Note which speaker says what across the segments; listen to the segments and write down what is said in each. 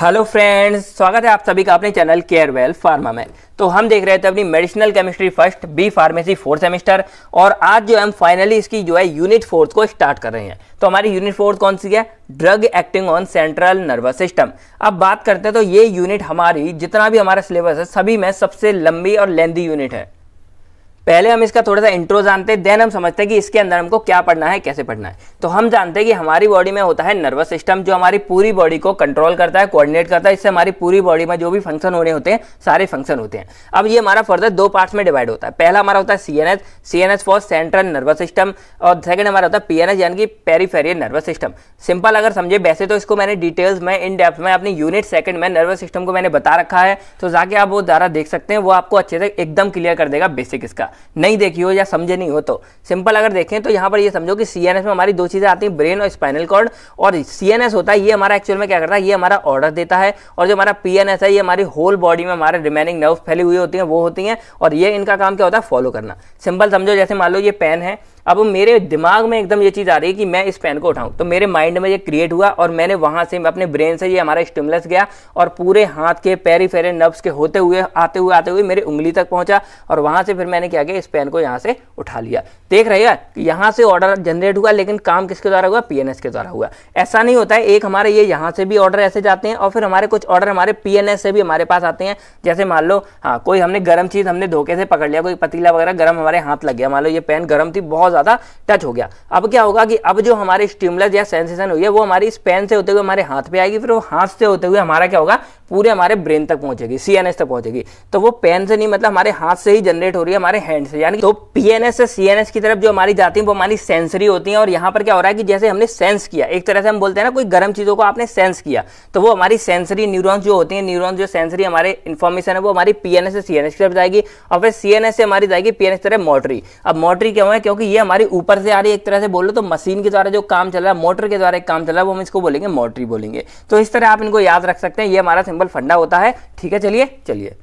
Speaker 1: Hello friends स्वागत है आप सभी का अपने चैनल केयरवेल फार्मा में तो हम देख रहे थे अपनी medicinal chemistry first B pharmacy fourth semester और आज जो हम फाइनली इसकी जो है यूनिट फोर्थ को स्टार्ट कर रहे हैं तो हमारी यूनिट फोर्थ कौन सी है drug acting on central nervous system अब बात करते हैं तो ये यूनिट हमारी जितना भी हमारा सिलेबस है सभी में सबसे लंबी और लेंदी यूनिट है पहले हम इसका थोड़ा सा इंट्रो जानते हैं देन हम समझते हैं कि इसके अंदर हमको क्या पढ़ना है कैसे पढ़ना है तो हम जानते हैं कि हमारी बॉडी में होता है नर्वस सिस्टम जो हमारी पूरी बॉडी को कंट्रोल करता है कोऑर्डिनेट करता है इससे हमारी पूरी बॉडी में जो भी फंक्शन होने होते हैं सारे फंक्शन होते हैं अब ये हमारा फर्दर दो पार्ट्स में डिवाइड होता है पहला हमारा होता है C N S C N S for central nervous system और सेकंड हमारा होता है पी एन एस यानी कि पेरीफेरियल नर्वस सिस्टम सिंपल अगर समझे वैसे तो इसको मैंने डिटेल्स में इन डेप्थ में अपनी यूनिट सेकंड में नर्वस सिस्टम को मैंने बता रखा है तो जाके आप वो ज़्यादा देख सकते हैं वो आपको अच्छे से एकदम क्लियर कर देगा बेसिक इसका नहीं देखी हो या समझे नहीं हो तो सिंपल अगर देखें तो यहाँ पर ये समझो कि सी में हमारी दो चीज़ें आती हैं ब्रेन और स्पाइनल कॉर्ड और सी होता है ये हमारा एक्चुअल में क्या करता है ये हमारा ऑर्डर देता है और जो हमारा पी है ये हमारी होल बॉडी में हमारे रिमेनिंग नर्व फैली हुई होती हैं वो होती हैं और ये इनका काम क्या होता है फॉलो करना सिंपल समझो जैसे मान लो ये पेन है अब मेरे दिमाग में एकदम ये चीज़ आ रही है कि मैं इस पेन को उठाऊं तो मेरे माइंड में ये क्रिएट हुआ और मैंने वहाँ से अपने ब्रेन से ये हमारा स्टिमुलस गया और पूरे हाथ के पैरी फेरे नब्स के होते हुए आते हुए आते हुए मेरे उंगली तक पहुँचा और वहाँ से फिर मैंने क्या किया इस पेन को यहाँ से उठा लिया देख रहे हैं कि यहाँ से ऑर्डर जनरेट हुआ लेकिन काम किसके द्वारा हुआ पी के द्वारा हुआ ऐसा नहीं होता है एक हमारे ये यहाँ से भी ऑर्डर ऐसे जाते हैं और फिर हमारे कुछ ऑर्डर हमारे पी से भी हमारे पास आते हैं जैसे मान लो हाँ कोई हमने गर्म चीज़ हमने धोखे से पकड़ लिया कोई पतीला वगैरह गर्म हमारे हाथ लग गया मान लो ये पेन गर्म थी बहुत ज़्यादा टच हो गया अब क्या होगा कि अब जो हमारे स्टिमुलस या सेंसेशन हुई है वो हमारी स्पेन पेन से होते हुए हमारे हाथ पे आएगी फिर वो हाथ से होते हुए हमारा क्या होगा पूरे हमारे ब्रेन तक पहुंचेगी सीएनएस तक पहुंचेगी तो वो पेन से नहीं मतलब हमारे हाथ से ही जनरेट हो रही है हमारे हैंड से यानी तो पीएनएस से सीएनएस की तरफ जो हमारी जाती है वो हमारी सेंसरी होती है और यहाँ पर क्या हो रहा है कि जैसे हमने सेंस किया एक तरह से हम बोलते हैं ना कोई गर्म चीज़ों को आपने सेंस किया तो वो हमारी सेंसरी न्यूरोन्स जो होती है न्यूरोन्स जो सेंसरी हमारे इन्फॉर्मेशन है वो हमारी पीएनएस से सीएनएस की तरफ जाएगी और फिर सीएनएस से हमारी जाएगी पीएनएस तरह मोटरी अब मोटरी क्यों है क्योंकि ये हमारी ऊपर से आ रही है एक तरह से बोलो तो मशीन के द्वारा जो काम चल रहा है मोटर के द्वारा एक काम चल रहा है वो हम इसको बोलेंगे मोटरी बोलेंगे तो इस तरह आप इनको याद रख सकते हैं ये हमारा सिंपल फंडा होता है ठीक है चलिए चलिए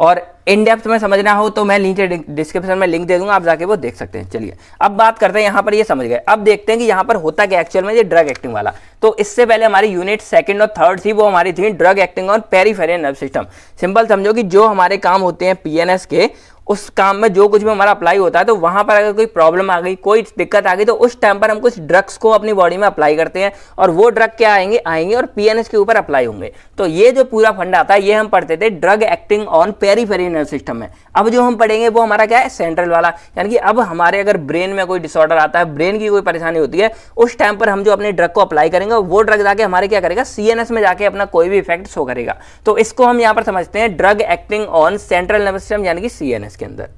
Speaker 1: और इन डेप्थ में समझना हो तो मैं नीचे डिस्क्रिप्शन में लिंक दे दूंगा आप जाके वो देख सकते हैं चलिए अब बात करते हैं यहां पर ये समझ गए अब देखते हैं कि यहां पर होता क्या एक्चुअल में ये ड्रग एक्टिंग वाला तो इससे पहले हमारी यूनिट सेकंड और थर्ड थी वो हमारी थी ड्रग एक्टिंग और पेरीफेरियल नर्व सिस्टम सिंपल समझो कि जो हमारे काम होते हैं पी के उस काम में जो कुछ भी हमारा अप्लाई होता है तो वहाँ पर अगर कोई प्रॉब्लम आ गई कोई दिक्कत आ गई तो उस टाइम पर हम कुछ ड्रग्स को अपनी बॉडी में अप्लाई करते हैं और वो ड्रग क्या आएंगे आएंगे और पीएनएस के ऊपर अप्लाई होंगे तो ये जो पूरा फंड आता है ये हम पढ़ते थे drug acting on periphery nerve system में अब जो हम पढ़ेंगे वो हमारा क्या है सेंट्रल वाला यानी कि अब हमारे अगर ब्रेन में कोई डिसऑर्डर आता है ब्रेन की कोई परेशानी होती है उस टाइम पर हम जो अपने ड्रग को अप्लाई करेंगे वो ड्रग जाके हमारे क्या करेगा सी में जाके अपना कोई भी इफेक्ट शो करेगा तो इसको हम यहाँ पर समझते हैं drug acting on central nerve system यानी कि सी इसके अंदर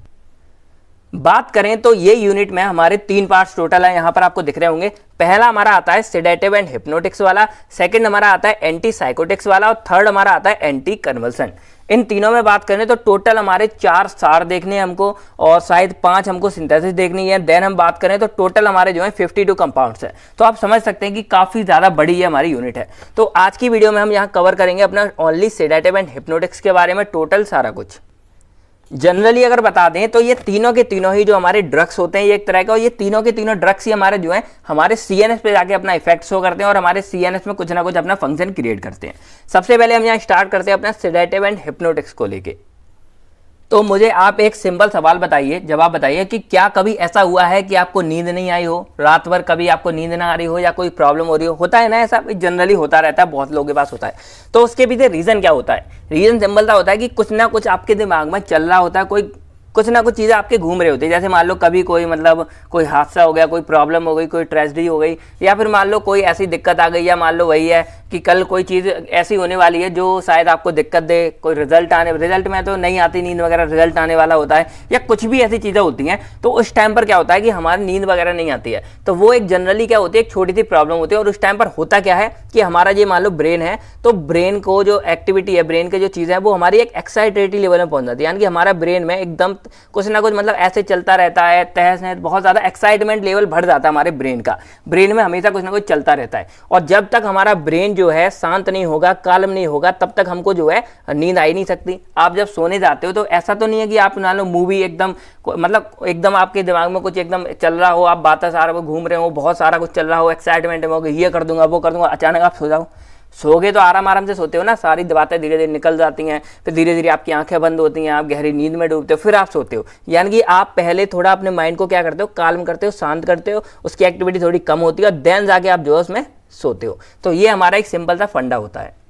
Speaker 1: बात करें तो ये यूनिट में हमारे तीन पार्ट्स टोटल हैं यहाँ पर आपको दिख रहे होंगे पहला हमारा आता है सिडेटिव एंड हिप्नोटिक्स वाला सेकंड हमारा आता है एंटी साइकोटिक्स वाला और थर्ड हमारा आता है एंटी कन्वल्सन इन तीनों में बात करें तो टोटल हमारे चार सार देखने हैं हमको और शायद पांच हमको सिंथेसिस देखनी है देन हम बात करें तो टोटल हमारे जो है फिफ्टी टू कंपाउंड्स है तो आप समझ सकते हैं कि काफ़ी ज़्यादा बड़ी ये हमारी यूनिट है तो आज की वीडियो में हम यहाँ कवर करेंगे अपना ओनली सेडेटिव एंड हिप्नोटिक्स के बारे में टोटल सारा कुछ जनरली अगर बता दें तो ये तीनों के तीनों ही जो हमारे ड्रग्स होते हैं ये एक तरह के और ये तीनों के तीनों ड्रग्स ही हमारे जो हैं हमारे सी पे जाके अपना इफेक्ट शो करते हैं और हमारे सी में कुछ ना कुछ अपना फंक्शन क्रिएट करते हैं सबसे पहले हम यहाँ स्टार्ट करते हैं अपना सिडेटिव एंड हिप्नोटिक्स को लेकर तो मुझे आप एक सिंपल सवाल बताइए जवाब बताइए कि क्या कभी ऐसा हुआ है कि आपको नींद नहीं आई हो रात भर कभी आपको नींद ना आ रही हो या कोई प्रॉब्लम हो रही हो होता है ना ऐसा जनरली होता रहता है बहुत लोगों के पास होता है तो उसके पीछे रीज़न क्या होता है रीज़न सिंपल था होता है कि कुछ ना कुछ आपके दिमाग में चल रहा होता है कोई कुछ ना कुछ चीज़ें आपके घूम रहे होती है जैसे मान लो कभी कोई मतलब कोई हादसा हो गया कोई प्रॉब्लम हो गई कोई ट्रेजडी हो गई या फिर मान लो कोई ऐसी दिक्कत आ गई या मान लो वही है कि कल कोई चीज़ ऐसी होने वाली है जो शायद आपको दिक्कत दे कोई रिजल्ट आने रिजल्ट में तो नहीं आती नींद वगैरह रिजल्ट आने वाला होता है या कुछ भी ऐसी चीज़ें होती हैं तो उस टाइम पर क्या होता है कि हमारी नींद वगैरह नहीं आती है तो वो एक जनरली क्या होती है एक छोटी सी प्रॉब्लम होती है और उस टाइम पर होता क्या है कि हमारा ये मान लो ब्रेन है तो ब्रेन को जो एक्टिविटी है ब्रेन की जो चीज़ें हैं वो हमारी एक एक्साइटेटी लेवल में पहुंच जाती है यानी कि हमारा ब्रेन में एकदम वक्त कुछ ना कुछ मतलब ऐसे चलता रहता है तहस नहस बहुत ज़्यादा एक्साइटमेंट लेवल बढ़ जाता है हमारे ब्रेन का ब्रेन में हमेशा कुछ ना कुछ चलता रहता है और जब तक हमारा ब्रेन जो है शांत नहीं होगा कालम नहीं होगा तब तक हमको जो है नींद आ ही नहीं सकती आप जब सोने जाते हो तो ऐसा तो नहीं है कि आप मान लो मूवी एकदम मतलब एकदम आपके दिमाग में कुछ एकदम चल रहा हो आप बातें सारा घूम रहे हो बहुत सारा कुछ चल रहा हो एक्साइटमेंट में हो ये कर दूंगा वो कर दूंगा अचानक आप सो जाओ सोगे तो आराम आराम से सोते हो ना सारी दवातें धीरे धीरे निकल जाती हैं फिर धीरे धीरे आपकी आंखें बंद होती हैं आप गहरी नींद में डूबते हो फिर आप सोते हो यानी कि आप पहले थोड़ा अपने माइंड को क्या करते हो काल्म करते हो शांत करते हो उसकी एक्टिविटी थोड़ी कम होती है और देन जाके आप जो है उसमें सोते हो तो ये हमारा एक सिंपल सा फंडा होता है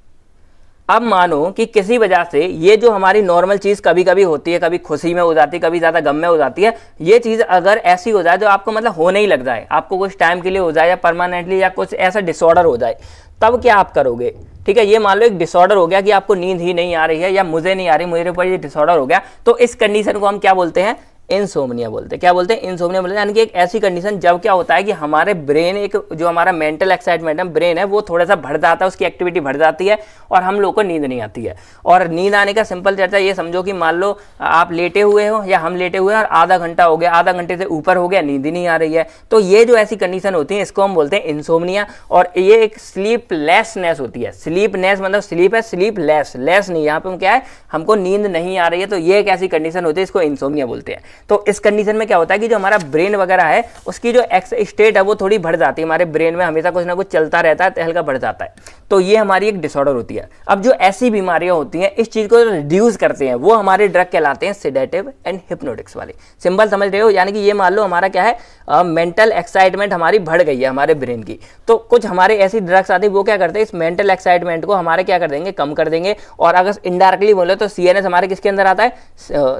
Speaker 1: अब मानो कि किसी वजह से ये जो हमारी नॉर्मल चीज़ कभी कभी होती है कभी खुशी में हो जाती है कभी ज़्यादा गम में हो जाती है ये चीज़ अगर ऐसी हो जाए जो आपको मतलब होने ही लग जाए आपको कुछ टाइम के लिए हो जाए या परमानेंटली या कुछ ऐसा डिसऑर्डर हो जाए तब क्या आप करोगे ठीक है ये मान लो एक डिसऑर्डर हो गया कि आपको नींद ही नहीं आ रही है या मुझे नहीं आ रही मेरे ऊपर ये डिसऑर्डर हो गया तो इस कंडीशन को हम क्या बोलते हैं इंसोमनिया बोलते हैं क्या बोलते हैं इंसोमनिया बोलते हैं यानी कि एक ऐसी कंडीशन जब क्या होता है कि हमारे ब्रेन एक जो हमारा मेंटल एक्साइटमेंट है ब्रेन है वो थोड़ा सा बढ़ जाता है उसकी एक्टिविटी बढ़ जाती है और हम लोग को नींद नहीं आती है और नींद आने का सिंपल चर्चा ये समझो कि मान लो आप लेटे हुए हो या हम लेटे हुए हैं और आधा घंटा हो गया आधा घंटे से ऊपर हो गया नींद ही नहीं आ रही है तो ये जो ऐसी कंडीशन होती है इसको हम बोलते हैं इंसोमनिया और ये एक स्लीपलेसनेस होती है स्लीपनेस मतलब स्लीप है स्लीप लेस लेस नहीं यहाँ पर हम क्या है हमको नींद नहीं आ रही है तो ये एक ऐसी कंडीशन होती है इसको इंसोमनिया बोलते हैं तो इस कंडीशन में क्या होता है कि जो हमारा ब्रेन वगैरह है उसकी जो एक्स स्टेट है वो थोड़ी बढ़ जाती है हमारे ब्रेन में हमेशा कुछ ना कुछ चलता रहता है हल्का बढ़ जाता है तो ये हमारी एक डिसऑर्डर होती है अब जो ऐसी बीमारियां होती हैं इस चीज़ को रिड्यूस करते हैं वो हमारे ड्रग कहलाते हैं सिडेटिव एंड हिप्नोटिक्स वाले सिंपल समझ रहे हो यानी कि ये मान लो हमारा क्या है मेंटल uh, एक्साइटमेंट हमारी बढ़ गई है हमारे ब्रेन की तो कुछ हमारे ऐसी ड्रग्स आती है वो क्या करते हैं इस मेंटल एक्साइटमेंट को हमारे क्या कर देंगे कम कर देंगे और अगर इनडायरेक्टली बोले तो सी हमारे किसके अंदर आता है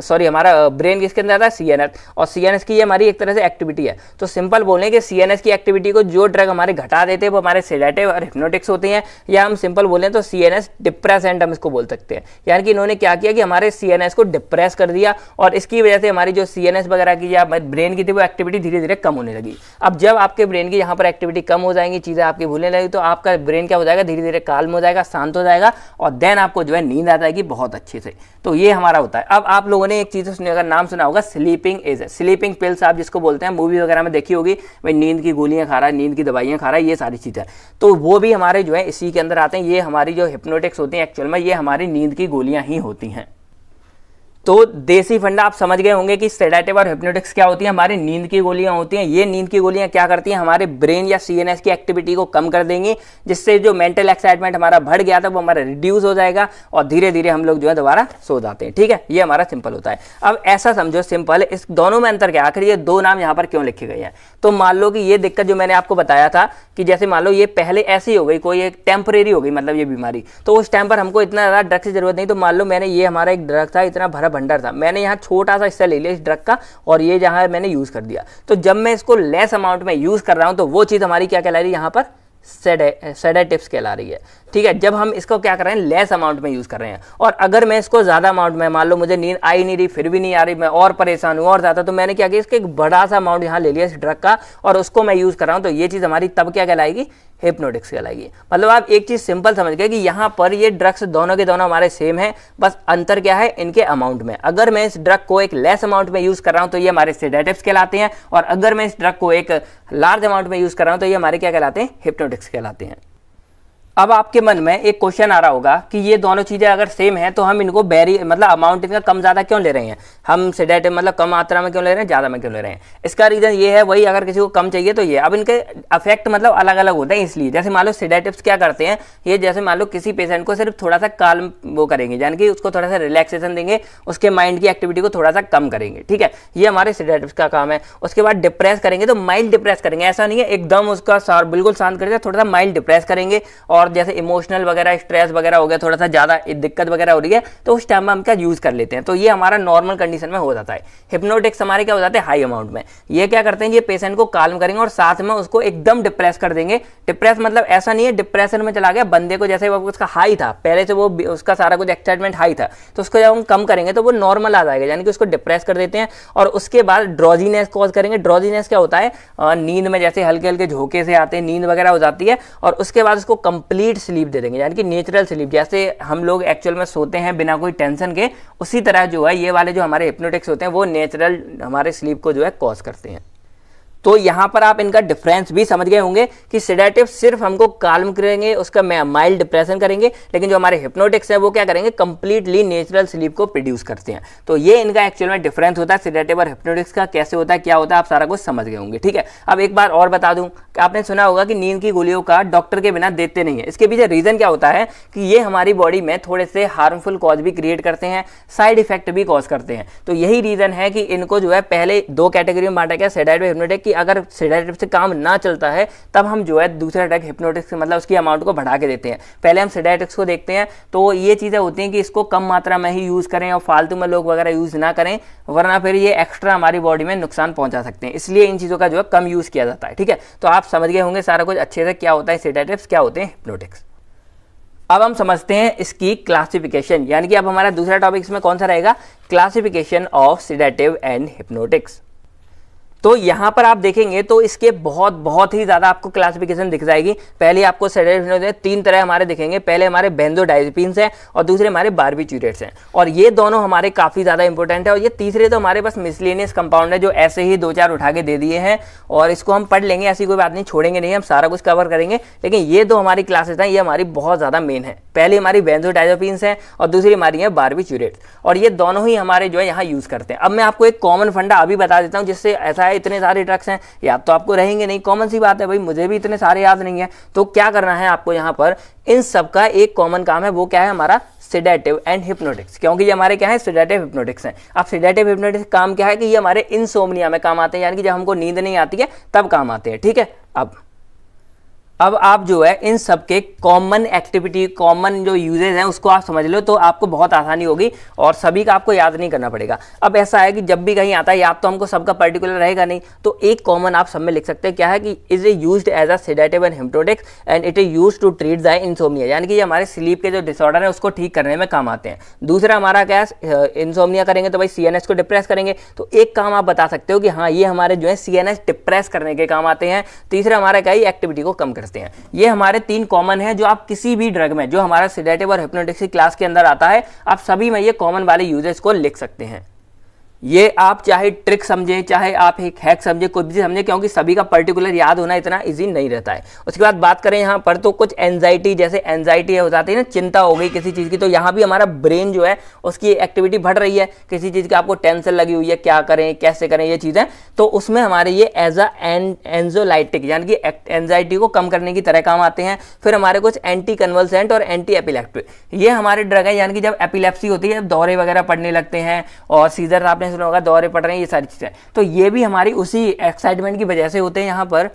Speaker 1: सॉरी uh, हमारा ब्रेन किसके अंदर आता है रहा है सीएनएस और सीएनएस की ये हमारी एक तरह से एक्टिविटी है तो सिंपल बोलें कि सीएनएस की एक्टिविटी को जो ड्रग हमारे घटा देते हैं वो हमारे सेडेटिव और हिप्नोटिक्स होते हैं या हम सिंपल बोलें तो सीएनएस डिप्रेसेंट हम इसको बोल सकते हैं यानी कि इन्होंने क्या किया कि हमारे सीएनएस को डिप्रेस कर दिया और इसकी वजह से हमारी जो सीएनएस वगैरह की या ब्रेन की थी वो एक्टिविटी धीरे धीरे कम होने लगी अब जब आपके ब्रेन की यहाँ पर एक्टिविटी कम हो जाएंगी चीज़ें आपकी भूलने लगी तो आपका ब्रेन क्या हो जाएगा धीरे धीरे काल्म हो जाएगा शांत हो जाएगा और देन आपको जो है नींद आ जाएगी बहुत अच्छे से तो ये हमारा होता है अब आप लोगों ने एक चीज़ सुनी अगर नाम सुना होगा स्लीपिंग इज स्लीपिंग पिल्स आप जिसको बोलते हैं मूवी वगैरह में देखी होगी भाई नींद की गोलियाँ खा रहा है नींद की दवाइयाँ खा रहा है ये सारी चीज़ें तो वो भी हमारे जो है इसी के अंदर आते हैं ये हमारी जो हिप्नोटिक्स होती हैं एक्चुअल में ये हमारी नींद की गोलियाँ ही होती हैं तो देसी फंडा आप समझ गए होंगे कि सेडाटिव और हिप्नोटिक्स क्या होती है हमारे नींद की गोलियां होती हैं ये नींद की गोलियां क्या करती हैं हमारे ब्रेन या सीएनएस की एक्टिविटी को कम कर देंगी जिससे जो मेंटल एक्साइटमेंट हमारा बढ़ गया था वो हमारा रिड्यूस हो जाएगा और धीरे धीरे हम लोग जो है दोबारा सो जाते हैं ठीक है ये हमारा सिंपल होता है अब ऐसा समझो सिंपल इस दोनों में अंतर क्या आखिर ये दो नाम यहाँ पर क्यों लिखे गए हैं तो मान लो कि ये दिक्कत जो मैंने आपको बताया था कि जैसे मान लो ये पहले ऐसी हो गई कोई एक टेम्परेरी हो गई मतलब ये बीमारी तो उस टाइम पर हमको इतना ज़्यादा ड्रग की जरूरत नहीं तो मान लो मैंने ये हमारा एक ड्रग था इतना भरा भंडार था मैंने यहाँ छोटा सा हिस्सा ले लिया इस ड्रग का और ये जहाँ मैंने यूज़ कर दिया तो जब मैं इसको लेस अमाउंट में यूज़ कर रहा हूँ तो वो चीज़ हमारी क्या कहला रही है यहाँ पर सेडे सेडे कहला रही है ठीक है जब हम इसको क्या कर रहे हैं लेस अमाउंट में यूज़ कर रहे हैं और अगर मैं इसको ज़्यादा अमाउंट में मान लो मुझे नींद आई नहीं रही फिर भी नहीं आ रही मैं और परेशान हूं और ज़्यादा तो मैंने क्या किया इसका एक बड़ा सा अमाउंट यहां ले लिया इस ड्रग का और उसको मैं यूज़ कर रहा हूं तो ये चीज़ हमारी तब क्या कहलाएगी हिप्नोटिक्स कहलाएगी मतलब आप एक चीज़ सिंपल समझ गए कि यहां पर ये ड्रग्स दोनों के दोनों हमारे सेम है बस अंतर क्या है इनके अमाउंट में अगर मैं इस ड्रग को एक लेस अमाउंट में यूज़ कर रहा हूँ तो ये हमारे सेडेटिव्स कहलाते हैं और अगर मैं इस ड्रग को एक लार्ज अमाउंट में यूज़ कर रहा हूँ तो ये हमारे क्या कहलाते हैं हिप्नोटिक्स कहलाते हैं अब आपके मन में एक क्वेश्चन आ रहा होगा कि ये दोनों चीज़ें अगर सेम है तो हम इनको बैरी मतलब अमाउंट इनका कम ज़्यादा क्यों ले रहे हैं हम सेडेट मतलब कम मात्रा में क्यों ले रहे हैं ज़्यादा में क्यों ले रहे हैं इसका रीज़न ये है वही अगर किसी को कम चाहिए तो ये अब इनके अफेक्ट मतलब अलग अलग होते हैं इसलिए जैसे मान लो सेडेटिव्स क्या करते हैं ये जैसे मान लो किसी पेशेंट को सिर्फ थोड़ा सा काल वो करेंगे यानी कि उसको थोड़ा सा रिलैक्सेशन देंगे उसके माइंड की एक्टिविटी को थोड़ा सा कम करेंगे ठीक है ये हमारे सेडेटिव्स का काम है उसके बाद डिप्रेस करेंगे तो माइल्ड डिप्रेस करेंगे ऐसा नहीं है एकदम उसका बिल्कुल शांत करेंगे थोड़ा सा माइल्ड डिप्रेस करेंगे और और जैसे इमोशनल वगैरह स्ट्रेस वगैरह हो गया थोड़ा सा ज़्यादा दिक्कत वगैरह हो रही है तो उस टाइम में हम क्या यूज़ कर लेते हैं तो ये हमारा नॉर्मल कंडीशन में हो जाता है हिप्नोटिक्स हमारे क्या हो जाते हैं हाई अमाउंट में ये क्या करते हैं ये पेशेंट को काल्म करेंगे और साथ में उसको एकदम डिप्रेस कर देंगे डिप्रेस मतलब ऐसा नहीं है डिप्रेशन में चला गया बंदे को जैसे उसका हाई था पहले से वो उसका सारा कुछ एक्साइटमेंट हाई था तो उसको जब हम कम करेंगे तो वो नॉर्मल आ जाएगा यानी कि उसको डिप्रेस कर देते हैं और उसके बाद ड्रॉजीनेस कॉज करेंगे ड्रॉजीनेस क्या होता है नींद में जैसे हल्के हल्के झोंके से आते हैं नींद वगैरह हो जाती है और उसके बाद उसको कंप्लीट कंप्लीट स्लीप दे देंगे यानी कि नेचुरल स्लीप जैसे हम लोग एक्चुअल में सोते हैं बिना कोई टेंशन के उसी तरह जो है ये वाले जो हमारे हिप्नोटिक्स होते हैं वो नेचुरल हमारे स्लीप को जो है कॉज करते हैं तो यहाँ पर आप इनका डिफरेंस भी समझ गए होंगे कि सेडेटिव सिर्फ हमको काल्म करेंगे उसका माइल्ड डिप्रेशन करेंगे लेकिन जो हमारे हिप्नोटिक्स हैं वो क्या करेंगे कंप्लीटली नेचुरल स्लीप को प्रोड्यूस करते हैं तो ये इनका एक्चुअल में डिफरेंस होता है सेडेटिव और हिप्नोटिक्स का कैसे होता है क्या होता है आप सारा कुछ समझ गए होंगे ठीक है अब एक बार और बता दूँ आपने सुना होगा कि नींद की गोलियों का डॉक्टर के बिना देते नहीं है इसके पीछे रीज़न क्या होता है कि ये हमारी बॉडी में थोड़े से हार्मफुल कॉज भी क्रिएट करते हैं साइड इफेक्ट भी कॉज करते हैं तो यही रीज़न है कि इनको जो है पहले दो कैटेगरी में बांटा गया सेडाइटिव हिप्नोटिक की अगर सेडाइटिव से काम ना चलता है तब हम जो है दूसरा अटैक हिप्नोटिक्स मतलब उसकी अमाउंट को बढ़ा के देते हैं पहले हम सेडाइटिक्स को देखते हैं तो ये चीज़ें होती हैं कि इसको कम मात्रा में ही यूज़ करें और फालतू में लोग वगैरह यूज़ ना करें वरना फिर ये एक्स्ट्रा हमारी बॉडी में नुकसान पहुंचा सकते हैं इसलिए इन चीज़ों का जो है कम यूज़ किया जाता है ठीक है तो आप समझ गए होंगे सारा कुछ अच्छे से क्या होता है सेडेटिव्स क्या होते हैं हिप्नोटिक्स अब हम समझते हैं इसकी क्लासिफिकेशन यानी कि अब हमारा दूसरा टॉपिक इसमें कौन सा रहेगा classification of sedative and hypnotics तो यहाँ पर आप देखेंगे तो इसके बहुत बहुत ही ज़्यादा आपको क्लासिफिकेशन दिख जाएगी पहले आपको तीन तरह हमारे दिखेंगे पहले हमारे बेंजोडाइजपीन्स हैं और दूसरे हमारे बारबीच्यूरेट्स हैं और ये दोनों हमारे काफ़ी ज़्यादा इंपॉर्टेंट है और ये तीसरे तो हमारे पास मिसलिनियस कंपाउंड है जो ऐसे ही दो चार उठा के दे दिए हैं और इसको हम पढ़ लेंगे ऐसी कोई बात नहीं छोड़ेंगे नहीं हम सारा कुछ कवर करेंगे लेकिन ये दो हमारी क्लासेस हैं ये हमारी बहुत ज़्यादा मेन है पहले हमारी बेंजोडाइजोपिन्स हैं और दूसरी हमारी है बारबीच्यूरेट्स और ये दोनों ही हमारे जो है यहाँ यूज़ करते हैं अब मैं आपको एक कॉमन फंडा अभी बता देता हूँ जिससे ऐसा है इतने सारे ट्रक्स हैं याद तो आपको रहेंगे नहीं कॉमन सी बात है भाई मुझे भी इतने सारे याद नहीं है तो क्या करना है आपको यहाँ पर इन सब का एक कॉमन काम है वो क्या है हमारा सिडेटिव एंड हिप्नोटिक्स क्योंकि ये हमारे क्या है सिडेटिव हिप्नोटिक्स हैं अब सिडेटिव हिप्नोटिक्स काम क्या है कि ये हमारे इन में काम आते हैं यानी कि जब हमको नींद नहीं आती है तब काम आते हैं ठीक है अब अब आप जो है इन सब के कॉमन एक्टिविटी कॉमन जो यूजेज हैं उसको आप समझ लो तो आपको बहुत आसानी होगी और सभी का आपको याद नहीं करना पड़ेगा अब ऐसा है कि जब भी कहीं आता है याद तो हमको सबका पर्टिकुलर रहेगा नहीं तो एक कॉमन आप सब में लिख सकते हैं क्या है कि is a use as a sedative and hypnotic and it is use to treat the insomnia यानी कि ये हमारे स्लीप के जो डिसऑर्डर है उसको ठीक करने में काम आते हैं दूसरा हमारा क्या है इंसोमिया करेंगे तो भाई सी को डिप्रेस करेंगे तो एक काम आप बता सकते हो कि हाँ ये हमारे जो है सी डिप्रेस करने के काम आते हैं तीसरा हमारा क्या है एक्टिविटी को कम कर करते हैं ये हमारे तीन कॉमन है जो आप किसी भी ड्रग में जो हमारा सिडेटिव और हिप्नोटिक्स क्लास के अंदर आता है आप सभी में ये कॉमन वाले यूजेस को लिख सकते हैं ये आप चाहे ट्रिक समझें चाहे आप एक हैक समझें कुछ भी समझें क्योंकि सभी का पर्टिकुलर याद होना इतना इजी नहीं रहता है उसके बाद बात करें यहाँ पर तो कुछ एनजाइटी जैसे एनजाइटी हो जाती है ना चिंता हो गई किसी चीज़ की तो यहाँ भी हमारा ब्रेन जो है उसकी एक्टिविटी बढ़ रही है किसी चीज़ की आपको टेंशन लगी हुई है क्या करें कैसे करें ये चीज़ें तो उसमें हमारे ये एज अ एन एनजोलाइटिक यानी कि एनजाइटी को कम करने की तरह काम आते हैं फिर हमारे कुछ एंटी कन्वलसेंट और एंटी एपिलेक्ट्रिक ये हमारे ड्रग है यानी कि जब एपिलेप्सी होती है दौरे वगैरह पड़ने लगते हैं और सीजर आपने कैंपेंस होगा दौरे पड़ रहे हैं ये सारी चीज़ें तो ये भी हमारी उसी एक्साइटमेंट की वजह से होते हैं यहाँ पर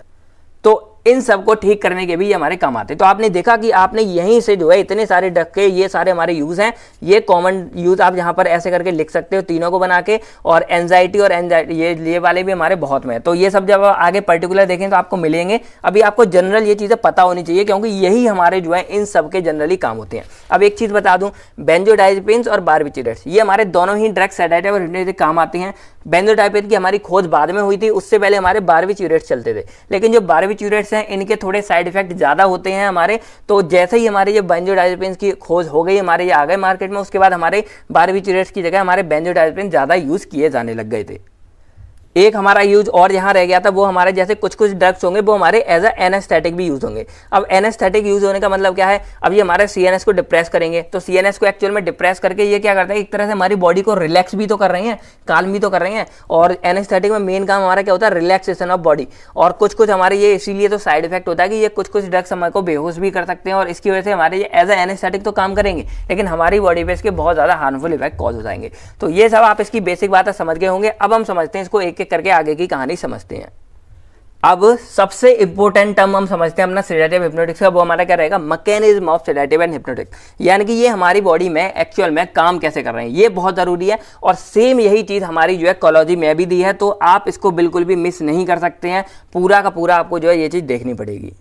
Speaker 1: तो इन सबको ठीक करने के भी हमारे काम आते हैं तो आपने देखा कि आपने यहीं से जो है इतने सारे डक्के ये सारे हमारे यूज़ हैं ये कॉमन यूज़ आप यहाँ पर ऐसे करके लिख सकते हो तीनों को बना के और एनजाइटी और एनजाइटी ये ये वाले भी हमारे बहुत में तो ये सब जब आगे पर्टिकुलर देखें तो आपको मिलेंगे अभी आपको जनरल ये चीज़ें पता होनी चाहिए क्योंकि यही हमारे जो है इन सब के जनरली काम होते हैं अब एक चीज़ बता दूं बेंजोडाइजपिन्स और बारबिचुरेट्स ये हमारे दोनों ही ड्रग्स एडाइटिव और काम आते हैं बेंजोडाइपिन की हमारी खोज बाद में हुई थी उससे पहले हमारे बारहवीं चलते थे लेकिन जो बारहवीं ड्रग्स हैं इनके थोड़े साइड इफेक्ट ज़्यादा होते हैं हमारे तो जैसे ही हमारे ये बेंजोडाइजेपिन की खोज हो गई हमारे ये आ गए मार्केट में उसके बाद हमारे बारहवीं की जगह हमारे बेंजोडाइजेपिन ज़्यादा यूज़ किए जाने लग गए थे एक हमारा यूज और यहाँ रह गया था वो हमारे जैसे कुछ कुछ ड्रग्स होंगे वो हमारे एज अ एनेस्थेटिक भी यूज होंगे अब एनेस्थेटिक यूज होने का मतलब क्या है अब ये हमारे सी को डिप्रेस करेंगे तो सी को एक्चुअल में डिप्रेस करके ये क्या करता है एक तरह से हमारी बॉडी को रिलैक्स भी तो कर रहे हैं काल भी तो कर रहे हैं और एनेस्थेटिक में मेन काम हमारा क्या होता है रिलैक्सेशन ऑफ बॉडी और कुछ कुछ हमारे ये इसीलिए तो साइड इफेक्ट होता है कि ये कुछ कुछ ड्रग्स हमारे को बेहोश भी कर सकते हैं और इसकी वजह से हमारे ये एज अ एनेस्थेटिक तो काम करेंगे लेकिन हमारी बॉडी पर इसके बहुत ज़्यादा हार्मफुल इफेक्ट कॉज हो जाएंगे तो ये सब आप इसकी बेसिक बातें समझ गए होंगे अब हम समझते हैं इसको एक एक एक करके आगे की कहानी समझते हैं अब सबसे इंपॉर्टेंट टर्म हम समझते हैं अपना सेडेटिव हिप्नोटिक्स का वो हमारा क्या रहेगा mechanism of sedative and hypnotics यानी कि ये हमारी बॉडी में एक्चुअल में काम कैसे कर रहे हैं ये बहुत ज़रूरी है और सेम यही चीज़ हमारी जो है कॉलोजी में भी दी है तो आप इसको बिल्कुल भी मिस नहीं कर सकते हैं पूरा का पूरा आपको जो है ये चीज़ देखनी पड़ेगी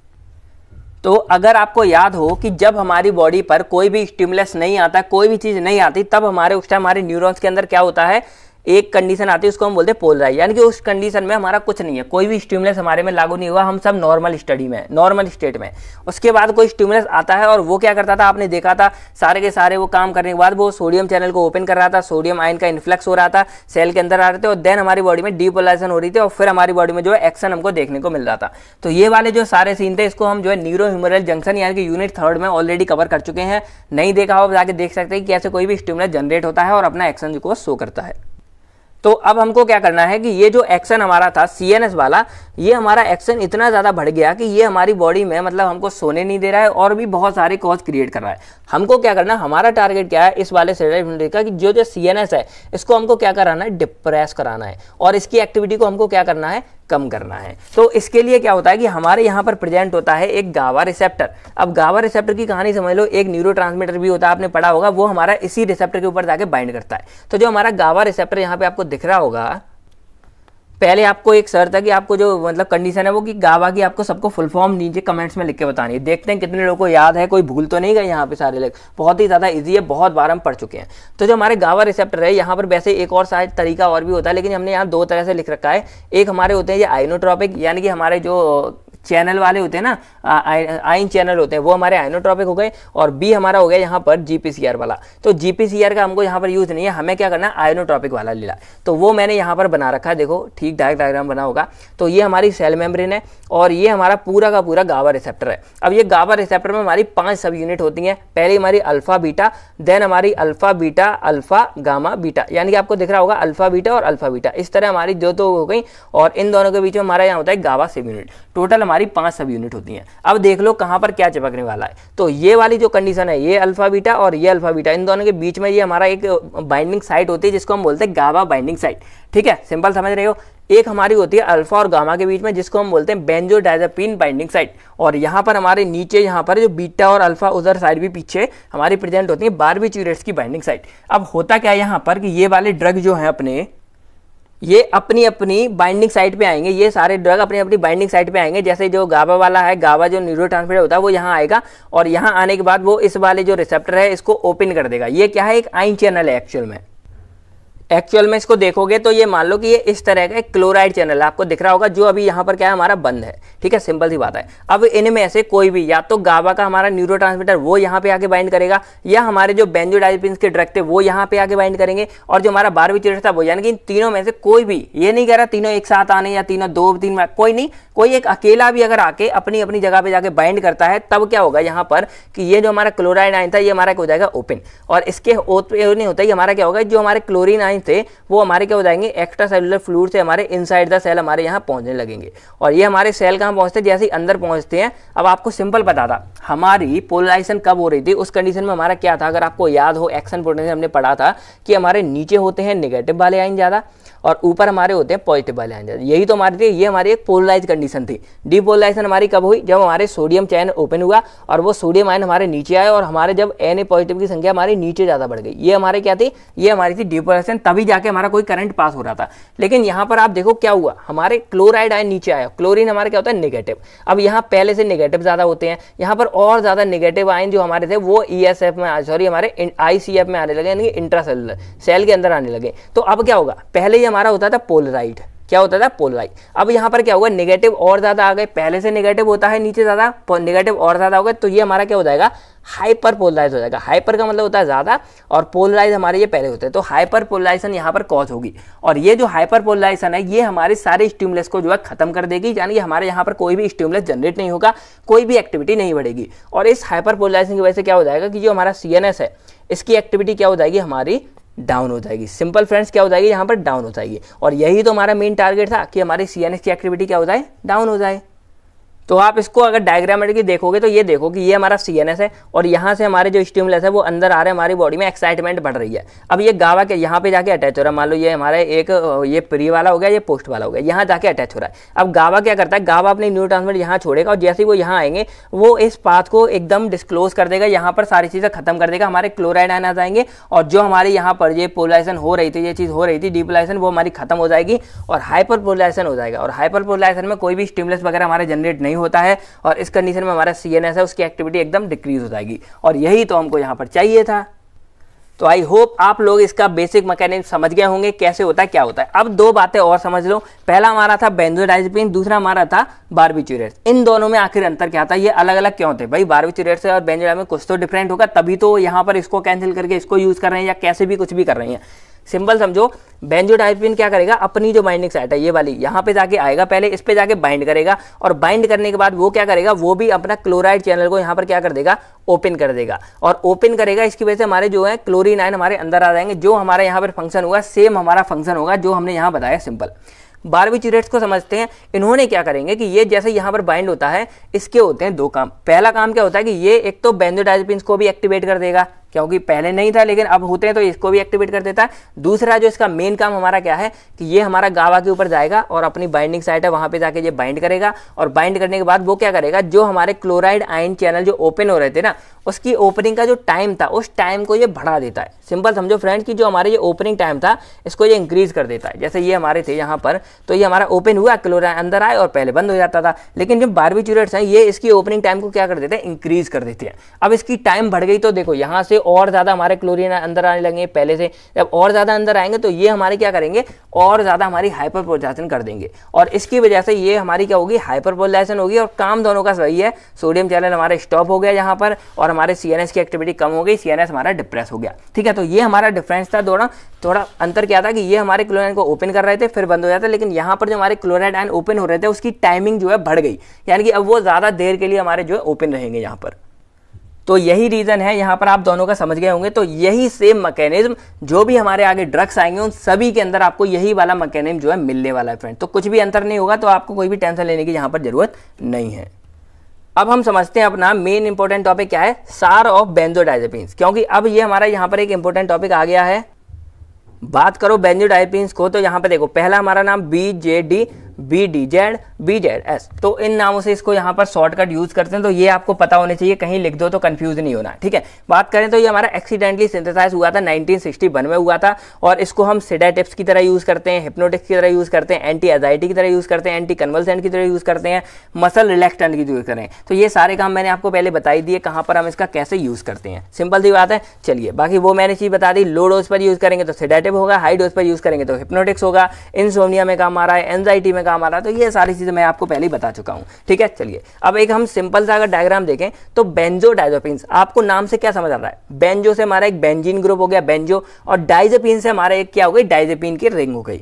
Speaker 1: तो अगर आपको याद हो कि जब हमारी बॉडी पर कोई भी स्टिमुलस नहीं आता कोई भी चीज़ नहीं आती तब हमारे उस टाइम हमारे न्यूरॉन्स के अंदर क्या होता है एक कंडीशन आती है उसको हम बोलते हैं पोलराइज यानी कि उस कंडीशन में हमारा कुछ नहीं है कोई भी स्टिमुलस हमारे में लागू नहीं हुआ हम सब नॉर्मल स्टडी में नॉर्मल स्टेट में उसके बाद कोई स्टिमुलस आता है और वो क्या करता था आपने देखा था सारे के सारे वो काम करने के बाद वो सोडियम चैनल को ओपन कर रहा था सोडियम आयन का इन्फ्लक्स हो रहा था सेल के अंदर आ रहे थे और देन हमारी बॉडी में डीपोलाइजेशन हो रही थी और फिर हमारी बॉडी में जो है एक्शन हमको देखने को मिल रहा था तो ये वाले जो सारे सीन थे इसको हम जो है न्यूरो ह्यूमरल जंक्शन यानी कि यूनिट थर्ड में ऑलरेडी कवर कर चुके हैं नहीं देखा हो जाकर जाके देख सकते हैं कि कैसे कोई भी स्टिमुलस जनरेट होता है और अपना एक्शन को शो करता है तो अब हमको क्या करना है कि ये जो एक्शन हमारा था सी वाला ये हमारा एक्शन इतना ज़्यादा बढ़ गया कि ये हमारी बॉडी में मतलब हमको सोने नहीं दे रहा है और भी बहुत सारे कॉज क्रिएट कर रहा है हमको क्या करना हमारा टारगेट क्या है इस वाले का कि जो जो सी है इसको हमको क्या कराना है डिप्रेस कराना है और इसकी एक्टिविटी को हमको क्या करना है कम करना है तो इसके लिए क्या होता है कि हमारे यहाँ पर प्रेजेंट होता है एक गावा रिसेप्टर अब गावा रिसेप्टर की कहानी समझ लो एक न्यूरो भी होता है आपने पढ़ा होगा वो हमारा इसी रिसेप्टर के ऊपर जाके बाइंड करता है तो जो हमारा गावा रिसेप्टर यहाँ पे आपको दिख रहा होगा पहले आपको एक सर था कि आपको जो मतलब कंडीशन है वो कि गावा की आपको सबको फुल फॉर्म नीचे कमेंट्स में लिख के बतानी है देखते हैं कितने लोगों को याद है कोई भूल तो नहीं गए यहाँ पे सारे लोग बहुत ही ज़्यादा ईजी है बहुत बार हम पढ़ चुके हैं तो जो हमारे गावा रिसेप्टर है यहाँ पर वैसे एक और शायद तरीका और भी होता है लेकिन हमने यहाँ दो तरह से लिख रखा है एक हमारे होते हैं ये आइनोट्रॉपिक यानी कि हमारे जो चैनल वाले होते हैं ना आयन चैनल होते हैं वो हमारे आइनोट्रॉपिक हो गए और बी हमारा हो गया यहाँ पर जीपीसीआर वाला तो जीपीसीआर का हमको यहाँ पर यूज़ नहीं है हमें क्या करना है आइनोट्रॉपिक वाला लेना तो वो मैंने यहाँ पर बना रखा है देखो ठीक डायरेक्ट डायग्राम बना होगा तो ये हमारी सेल मेम्ब्रेन है और ये हमारा पूरा का पूरा गावा रिसेप्टर है अब ये गावा रिसेप्टर में हमारी पाँच सब यूनिट होती हैं पहले हमारी अल्फ़ा बीटा देन हमारी alpha beta alpha gamma beta यानी कि आपको दिख रहा होगा अल्फ़ा बीटा और अल्फ़ा बीटा इस तरह हमारी दो तो हो गई और इन दोनों के बीच में हमारा यहाँ होता है गावा सब यूनिट टोटल हमारी पांच सब यूनिट होती हैं अब देख लो कहां पर क्या चिपकने वाला है तो ये वाली जो कंडीशन है ये अल्फा बीटा और ये अल्फा बीटा इन दोनों के बीच में ये हमारा एक बाइंडिंग साइट होती है जिसको हम बोलते हैं गावा बाइंडिंग साइट ठीक है सिंपल समझ रहे हो एक हमारी होती है अल्फा और गामा के बीच में जिसको हम बोलते हैं बेंजोडाइजापिन बाइंडिंग साइट और यहाँ पर हमारे नीचे यहाँ पर जो बीटा और अल्फा उधर साइड भी पीछे हमारी प्रेजेंट होती है बारहवीं चूरेट्स की बाइंडिंग साइट अब होता क्या है यहाँ पर कि ये वाले ड्रग जो है अपने ये अपनी अपनी बाइंडिंग साइट पे आएंगे ये सारे ड्रग अपनी अपनी बाइंडिंग साइट पे आएंगे जैसे जो गाबा वाला है गाबा जो न्यूरो होता है वो यहाँ आएगा और यहाँ आने के बाद वो इस वाले जो रिसेप्टर है इसको ओपन कर देगा ये क्या है एक आइन चैनल है एक्चुअल में एक्चुअल में इसको देखोगे तो ये मान लो कि ये इस तरह का एक क्लोराइड चैनल आपको दिख रहा होगा जो अभी यहाँ पर क्या है हमारा बंद है ठीक है सिंपल सी बात है अब इनमें से कोई भी या तो गाबा का हमारा न्यूरो वो यहाँ पे आके बाइंड करेगा या हमारे जो बेंजोडाइपिन के ड्रग थे वो यहाँ पे आके बाइंड करेंगे और जो हमारा बारहवीं चिड़िया था वो यानी कि तीनों में से कोई भी ये नहीं कह रहा तीनों एक साथ आने या तीनों दो तीन कोई नहीं कोई एक अकेला भी अगर आके अपनी अपनी जगह पे जाके बाइंड करता है तब क्या होगा यहाँ पर कि ये जो हमारा क्लोराइड आइन था ये हमारा हो जाएगा ओपन और इसके ओपन होता है हमारा क्या होगा जो हमारे क्लोरिन आइन कंपोनेंट थे वो हमारे क्या हो जाएंगे एक्स्ट्रा सेलुलर फ्लूड से हमारे इनसाइड द सेल हमारे यहाँ पहुँचने लगेंगे और ये हमारे सेल कहाँ पहुँचते जैसे ही अंदर पहुँचते हैं अब आपको सिंपल पता था हमारी पोलराइजेशन कब हो रही थी उस कंडीशन में हमारा क्या था अगर आपको याद हो एक्शन पोटेंशियल हमने पढ़ा था कि हमारे नीचे होते हैं निगेटिव वाले आइन ज़्यादा और ऊपर हमारे होते हैं पॉजिटिव वाले आयन यही तो हमारे थे ये हमारी एक पोलराइज कंडीशन थी डीपोलराइजेशन हमारी कब हुई जब हमारे सोडियम चैन ओपन हुआ और वो सोडियम आयन हमारे नीचे आए और हमारे जब एन ए पॉजिटिव की संख्या हमारे नीचे ज़्यादा बढ़ गई ये हमारे क्या थी ये हमारी थी डीपोलराइजेशन तभी जाके हमारा कोई करंट पास हो रहा था लेकिन यहाँ पर आप देखो क्या हुआ हमारे क्लोराइड आयन नीचे आया क्लोरीन हमारे क्या होता है निगेटिव अब यहाँ पहले से निगेटिव ज़्यादा होते हैं यहाँ पर और ज़्यादा निगेटिव आयन जो हमारे थे वो ई e में सॉरी हमारे आई में आने लगे यानी इंट्रासेलुलर सेल के अंदर आने लगे तो अब क्या होगा पहले ही हमारा होता था पोलराइड क्या होता था पोलराइड अब यहाँ पर क्या होगा नेगेटिव और ज़्यादा आ गए पहले से नेगेटिव होता है नीचे ज़्यादा नेगेटिव और ज़्यादा हो गए तो ये हमारा क्या हो जाएगा हाइपर पोलराइज हो जाएगा हाइपर का मतलब होता है ज़्यादा और पोलराइज हमारे ये पहले होते हैं तो हाइपर पोलराइजेशन यहाँ पर कॉज होगी और ये जो हाइपर पोलराइजेशन है ये हमारे सारे स्टिमुलस को जो है खत्म कर देगी यानी कि हमारे यहाँ पर कोई भी स्टिमुलस जनरेट नहीं होगा कोई भी एक्टिविटी नहीं बढ़ेगी और इस हाइपर पोलराइजेशन की वजह से क्या हो जाएगा कि जो हमारा सी है इसकी एक्टिविटी क्या हो जाएगी हमारी डाउन हो जाएगी सिंपल फ्रेंड्स क्या हो जाएगी यहाँ पर डाउन हो जाएगी और यही तो हमारा मेन टारगेट था कि हमारी सी की एक्टिविटी क्या हो जाए डाउन हो जाए तो आप इसको अगर डायग्रामेटिकली देखोगे तो ये देखो कि ये हमारा सी है और यहाँ से हमारे जो स्टिमुलस है वो अंदर आ रहे हैं हमारी बॉडी में एक्साइटमेंट बढ़ रही है अब ये गावा के यहाँ पे जाके अटैच हो रहा है मान लो ये हमारा एक ये प्री वाला हो गया ये पोस्ट वाला हो गया यहाँ जाके अटैच हो रहा है अब गावा क्या करता है गावा अपने न्यू ट्रांसमिट यहाँ छोड़ेगा और जैसे ही वो यहाँ आएंगे वो इस पाथ को एकदम डिस्क्लोज कर देगा यहाँ पर सारी चीज़ें खत्म कर देगा हमारे क्लोराइड आना जाएंगे और जो हमारे यहाँ पर ये पोलाइसन हो रही थी ये चीज़ हो रही थी डीपोलाइसन वो हमारी खत्म हो जाएगी और हाइपर हो जाएगा और हाइपर में कोई भी स्टिमुलस वगैरह हमारे जनरेट नहीं होता है और इस कंडीशन में हमारा सी है उसकी एक्टिविटी एकदम डिक्रीज हो जाएगी और यही तो हमको यहाँ पर चाहिए था तो आई होप आप लोग इसका बेसिक मैकेनिज्म समझ गए होंगे कैसे होता है क्या होता है अब दो बातें और समझ लो पहला हमारा था बेंजोडाइजपिन दूसरा हमारा था बारबिच्यूरेट इन दोनों में आखिर अंतर क्या था ये अलग अलग क्यों थे भाई बारबिच्यूरेट से और बेंजोडाइन में कुछ तो डिफरेंट होगा तभी तो यहाँ पर इसको कैंसिल करके इसको यूज़ कर रहे हैं या कैसे भी कुछ भी कर रहे हैं सिंपल समझो बेंजोडाइपिन क्या करेगा अपनी जो बाइंडिंग साइट है ये वाली यहाँ पे जाके आएगा पहले इस पे जाके बाइंड करेगा और बाइंड करने के बाद वो क्या करेगा वो भी अपना क्लोराइड चैनल को यहाँ पर क्या कर देगा ओपन कर देगा और ओपन करेगा इसकी वजह से हमारे जो है क्लोरीन आयन हमारे अंदर आ जाएंगे जो हमारा यहाँ पर फंक्शन होगा सेम हमारा फंक्शन होगा जो हमने यहाँ बताया सिंपल बारहवीं चिरेट्स को समझते हैं इन्होंने क्या करेंगे कि ये जैसे यहाँ पर बाइंड होता है इसके होते हैं दो काम पहला काम क्या होता है कि ये एक तो बेंजोडाइजपिन को भी एक्टिवेट कर देगा क्योंकि पहले नहीं था लेकिन अब होते हैं तो इसको भी एक्टिवेट कर देता है दूसरा जो इसका मेन काम हमारा क्या है कि ये हमारा गावा के ऊपर जाएगा और अपनी बाइंडिंग साइट है वहाँ पे जाके ये बाइंड करेगा और बाइंड करने के बाद वो क्या करेगा जो हमारे क्लोराइड आयन चैनल जो ओपन हो रहे थे ना उसकी ओपनिंग का जो टाइम था उस टाइम को ये बढ़ा देता है सिंपल समझो फ्रेंड कि जो हमारे ये ओपनिंग टाइम था इसको ये इंक्रीज कर देता है जैसे ये हमारे थे यहाँ पर तो ये हमारा ओपन हुआ क्लोराइड अंदर आए और पहले बंद हो जाता था लेकिन जो बारहवीं चूरेट्स हैं ये इसकी ओपनिंग टाइम को क्या कर देते हैं इंक्रीज कर देते हैं अब इसकी टाइम बढ़ गई तो देखो यहाँ से और ज़्यादा हमारे क्लोरीन अंदर आने लगेंगे पहले से जब और ज़्यादा अंदर आएंगे तो ये हमारे क्या करेंगे और ज़्यादा हमारी हाइपर पोलाइजेशन कर देंगे और इसकी वजह से ये हमारी क्या होगी हाइपर पोलाइजेशन होगी और काम दोनों का सही है सोडियम चैनल हमारे स्टॉप हो गया यहाँ पर और हमारे सी की एक्टिविटी कम हो गई सी हमारा डिप्रेस हो गया ठीक है तो ये हमारा डिफरेंस था दोनों थोड़ा अंतर क्या था कि ये हमारे क्लोराइन को ओपन कर रहे थे फिर बंद हो जाता लेकिन यहाँ पर जो हमारे क्लोराइड आयन ओपन हो रहे थे उसकी टाइमिंग जो है बढ़ गई यानी कि अब वो ज़्यादा देर के लिए हमारे जो है ओपन रहेंगे यहाँ पर तो यही रीज़न है यहां पर आप दोनों का समझ गए होंगे तो यही सेम मैकेनिज्म जो भी हमारे आगे ड्रग्स आएंगे उन सभी के अंदर आपको यही वाला मैकेनिज्म जो है मिलने वाला है फ्रेंड तो कुछ भी अंतर नहीं होगा तो आपको कोई भी टेंशन लेने की यहां पर ज़रूरत नहीं है अब हम समझते हैं अपना मेन इंपॉर्टेंट टॉपिक क्या है सार ऑफ बेंजोडाइजेपिन्स क्योंकि अब ये हमारा यहां पर एक इंपॉर्टेंट टॉपिक आ गया है बात करो बेंजोडाइपिन्स को तो यहां पर देखो पहला हमारा नाम B J D B D Z B Z S तो इन नामों से इसको यहां पर शॉर्टकट यूज करते हैं तो ये आपको पता होने चाहिए कहीं लिख दो तो कंफ्यूज नहीं होना ठीक है बात करें तो ये हमारा एक्सीडेंटली सिंथेसाइज हुआ था नाइनटीन में हुआ था और इसको हम सिडाटिप्स की तरह यूज करते हैं हिप्नोटिक्स की तरह यूज करते हैं एंटी एजाइटी की तरह यूज करते हैं एंटी कन्वलसेंट की तरह यूज करते हैं मसल रिलैक्टेंट की यूज करें तो ये सारे काम मैंने आपको पहले बताई दिए कहां पर हम इसका कैसे यूज करते हैं सिंपल सी बात है चलिए बाकी वो मैंने चीज बता दी लो डोज पर यूज करेंगे तो सिडेटिव होगा हाई डोज पर यूज करेंगे तो हिप्नोटिक्स होगा इनसोमिया में काम आ रहा है एनजाइटी में काम आ रहा तो ये सारी चीज़ें मैं आपको पहले ही बता चुका हूँ ठीक है चलिए अब एक हम सिंपल सा अगर डायग्राम देखें तो बेंजो डाइजोपिन्स आपको नाम से क्या समझ आ रहा है बेंजो से हमारा एक बेंजिन ग्रुप हो गया बेंजो और डाइजोपिन से हमारा एक क्या हो गई डाइजेपिन की रिंग हो गई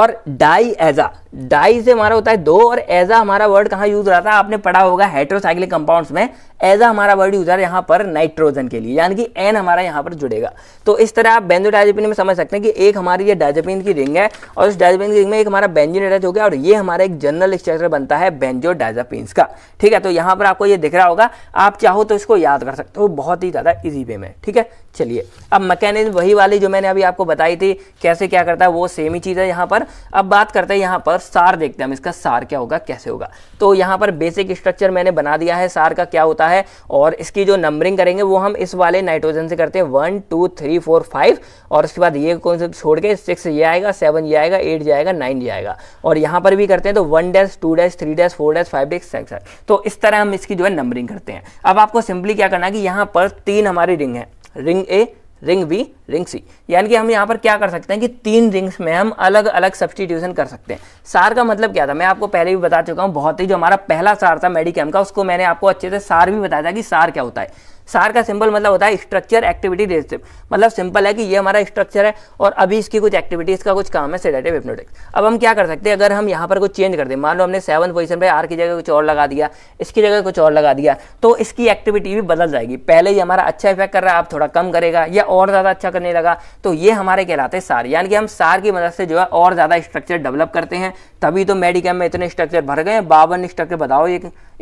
Speaker 1: और डाई एजा डाई से हमारा होता है दो और एजा हमारा वर्ड कहाँ यूज रहा था आपने पढ़ा होगा हाइड्रोसाइकिल कंपाउंड्स में एजा हमारा वर्ड यूज रहा है यहाँ पर नाइट्रोजन के लिए यानी कि एन हमारा यहाँ पर जुड़ेगा तो इस तरह आप बेंजोडाइजेपिन में समझ सकते हैं कि एक हमारी ये डाइजेपिन की रिंग है और उस डाइजेपिन की रिंग में एक हमारा बेंजिन अटैच हो गया और ये हमारा एक जनरल स्ट्रक्चर बनता है बेंजोडाइजापिन्स का ठीक है तो यहाँ पर आपको ये दिख रहा होगा आप चाहो तो इसको याद कर सकते हो बहुत ही ज़्यादा ईजी वे में ठीक है चलिए अब मैकेनिज्म वही वाली जो मैंने अभी आपको बताई थी कैसे क्या करता है वो सेम ही चीज़ है यहाँ पर पर अब बात करते हैं यहाँ पर सार देखते हैं हम इसका सार क्या होगा कैसे होगा तो यहाँ पर बेसिक स्ट्रक्चर मैंने बना दिया है सार का क्या होता है और इसकी जो नंबरिंग करेंगे वो हम इस वाले नाइट्रोजन से करते हैं one two three four five और उसके बाद ये कौन से छोड़ के सिक्स ये आएगा सेवन ये आएगा एट ये आएगा नाइन ये आएगा और यहाँ पर भी करते हैं तो one dash two dash three dash four dash five dash six तो इस तरह हम इसकी जो है नंबरिंग करते हैं अब आपको सिंपली क्या करना है कि यहाँ पर तीन हमारी रिंग है ring A ring B ring C यानी कि हम यहाँ पर क्या कर सकते हैं कि तीन रिंग्स में हम अलग अलग सब्सटीट्यूशन कर सकते हैं सार का मतलब क्या था मैं आपको पहले भी बता चुका हूँ बहुत ही जो हमारा पहला सार था मेडिकेम का उसको मैंने आपको अच्छे से सार भी बताया था कि सार क्या होता है सार का सिंबल मतलब होता है स्ट्रक्चर एक्टिविटी रिलेशनशिप मतलब सिंपल है कि ये हमारा स्ट्रक्चर है और अभी इसकी कुछ एक्टिविटीज़ का कुछ काम है सेडेटिव हिप्नोटिक्स अब हम क्या कर सकते हैं अगर हम यहाँ पर कुछ चेंज कर दें मान लो हमने सेवन पोजिशन पर आर की जगह कुछ और लगा दिया इसकी जगह कुछ और लगा दिया तो इसकी एक्टिविटी भी बदल जाएगी पहले ही हमारा अच्छा इफेक्ट कर रहा है आप थोड़ा कम करेगा या और ज़्यादा अच्छा करने लगा तो ये हमारे कहलाते हैं सार यानी कि हम सार की मदद से जो है और ज़्यादा स्ट्रक्चर डेवलप करते हैं तभी तो मेडिकम में इतने स्ट्रक्चर भर गए बावन स्ट्रक्चर बताओ ये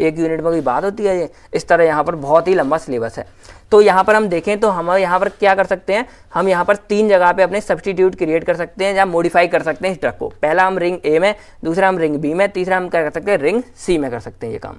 Speaker 1: एक यूनिट में कोई बात होती है इस तरह यहाँ पर बहुत ही लंबा सिलेबस है तो यहाँ पर हम देखें तो हम यहाँ पर क्या कर सकते हैं हम यहाँ पर तीन जगह पे अपने सब्सटीट्यूट क्रिएट कर सकते हैं या मॉडिफाई कर सकते हैं इस ट्रक को पहला हम रिंग ए में दूसरा हम रिंग बी में तीसरा हम क्या कर सकते हैं रिंग सी में कर सकते हैं ये काम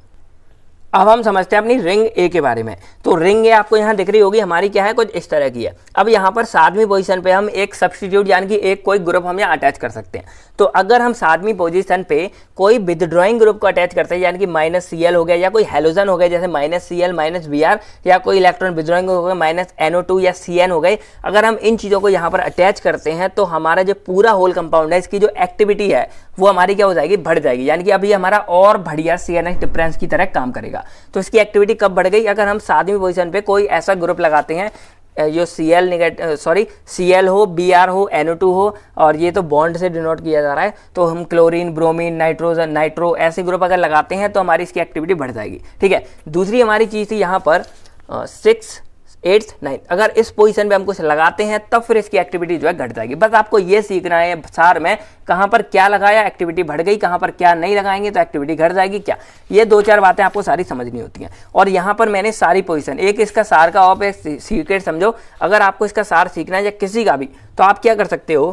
Speaker 1: अब हम समझते हैं अपनी रिंग ए के बारे में तो रिंग ए आपको यहाँ दिख रही होगी हमारी क्या है कुछ इस तरह की है अब यहाँ पर सातवीं पोजीशन पे हम एक सब्सटीट्यूट यानी कि एक कोई ग्रुप हम यहाँ अटैच कर सकते हैं तो अगर हम सातवीं पोजीशन पे कोई विदड्रॉइंग ग्रुप को अटैच करते हैं यानी कि माइनस सी हो गया या कोई हेलोजन हो गया जैसे minus C L minus B R या कोई इलेक्ट्रॉन विदड्रॉइंग हो गया माइनस एनओ टू या सी एन हो गए अगर हम इन चीज़ों को यहाँ पर अटैच करते हैं तो हमारा जो पूरा होल कंपाउंड है इसकी जो एक्टिविटी है वो हमारी क्या हो जाएगी बढ़ जाएगी यानी कि अभी हमारा और बढ़िया सी एन डिफरेंस की तरह काम करेगा तो इसकी एक्टिविटी कब बढ़ गई अगर हम सातवीं पोजिशन पर कोई ऐसा ग्रुप लगाते हैं जो C L sorry C L हो बी आर हो एन टू हो और ये तो बॉन्ड से डिनोट किया जा रहा है तो हम क्लोरीन ब्रोमीन नाइट्रोजन नाइट्रो ऐसे ग्रुप अगर लगाते हैं तो हमारी इसकी एक्टिविटी बढ़ जाएगी ठीक है दूसरी हमारी चीज़ थी यहाँ पर सिक्स एट्थ नाइन्थ अगर इस पोजीशन पे हम कुछ लगाते हैं तब फिर इसकी एक्टिविटी जो है घट जाएगी बस आपको ये सीखना है सार में कहाँ पर क्या लगाया एक्टिविटी बढ़ गई कहाँ पर क्या नहीं लगाएंगे तो एक्टिविटी घट जाएगी क्या ये दो चार बातें आपको सारी समझनी होती हैं और यहाँ पर मैंने सारी पोजिशन एक इसका सार का और एक सीक्रेट समझो अगर आपको इसका सार सीखना है या किसी का भी तो आप क्या कर सकते हो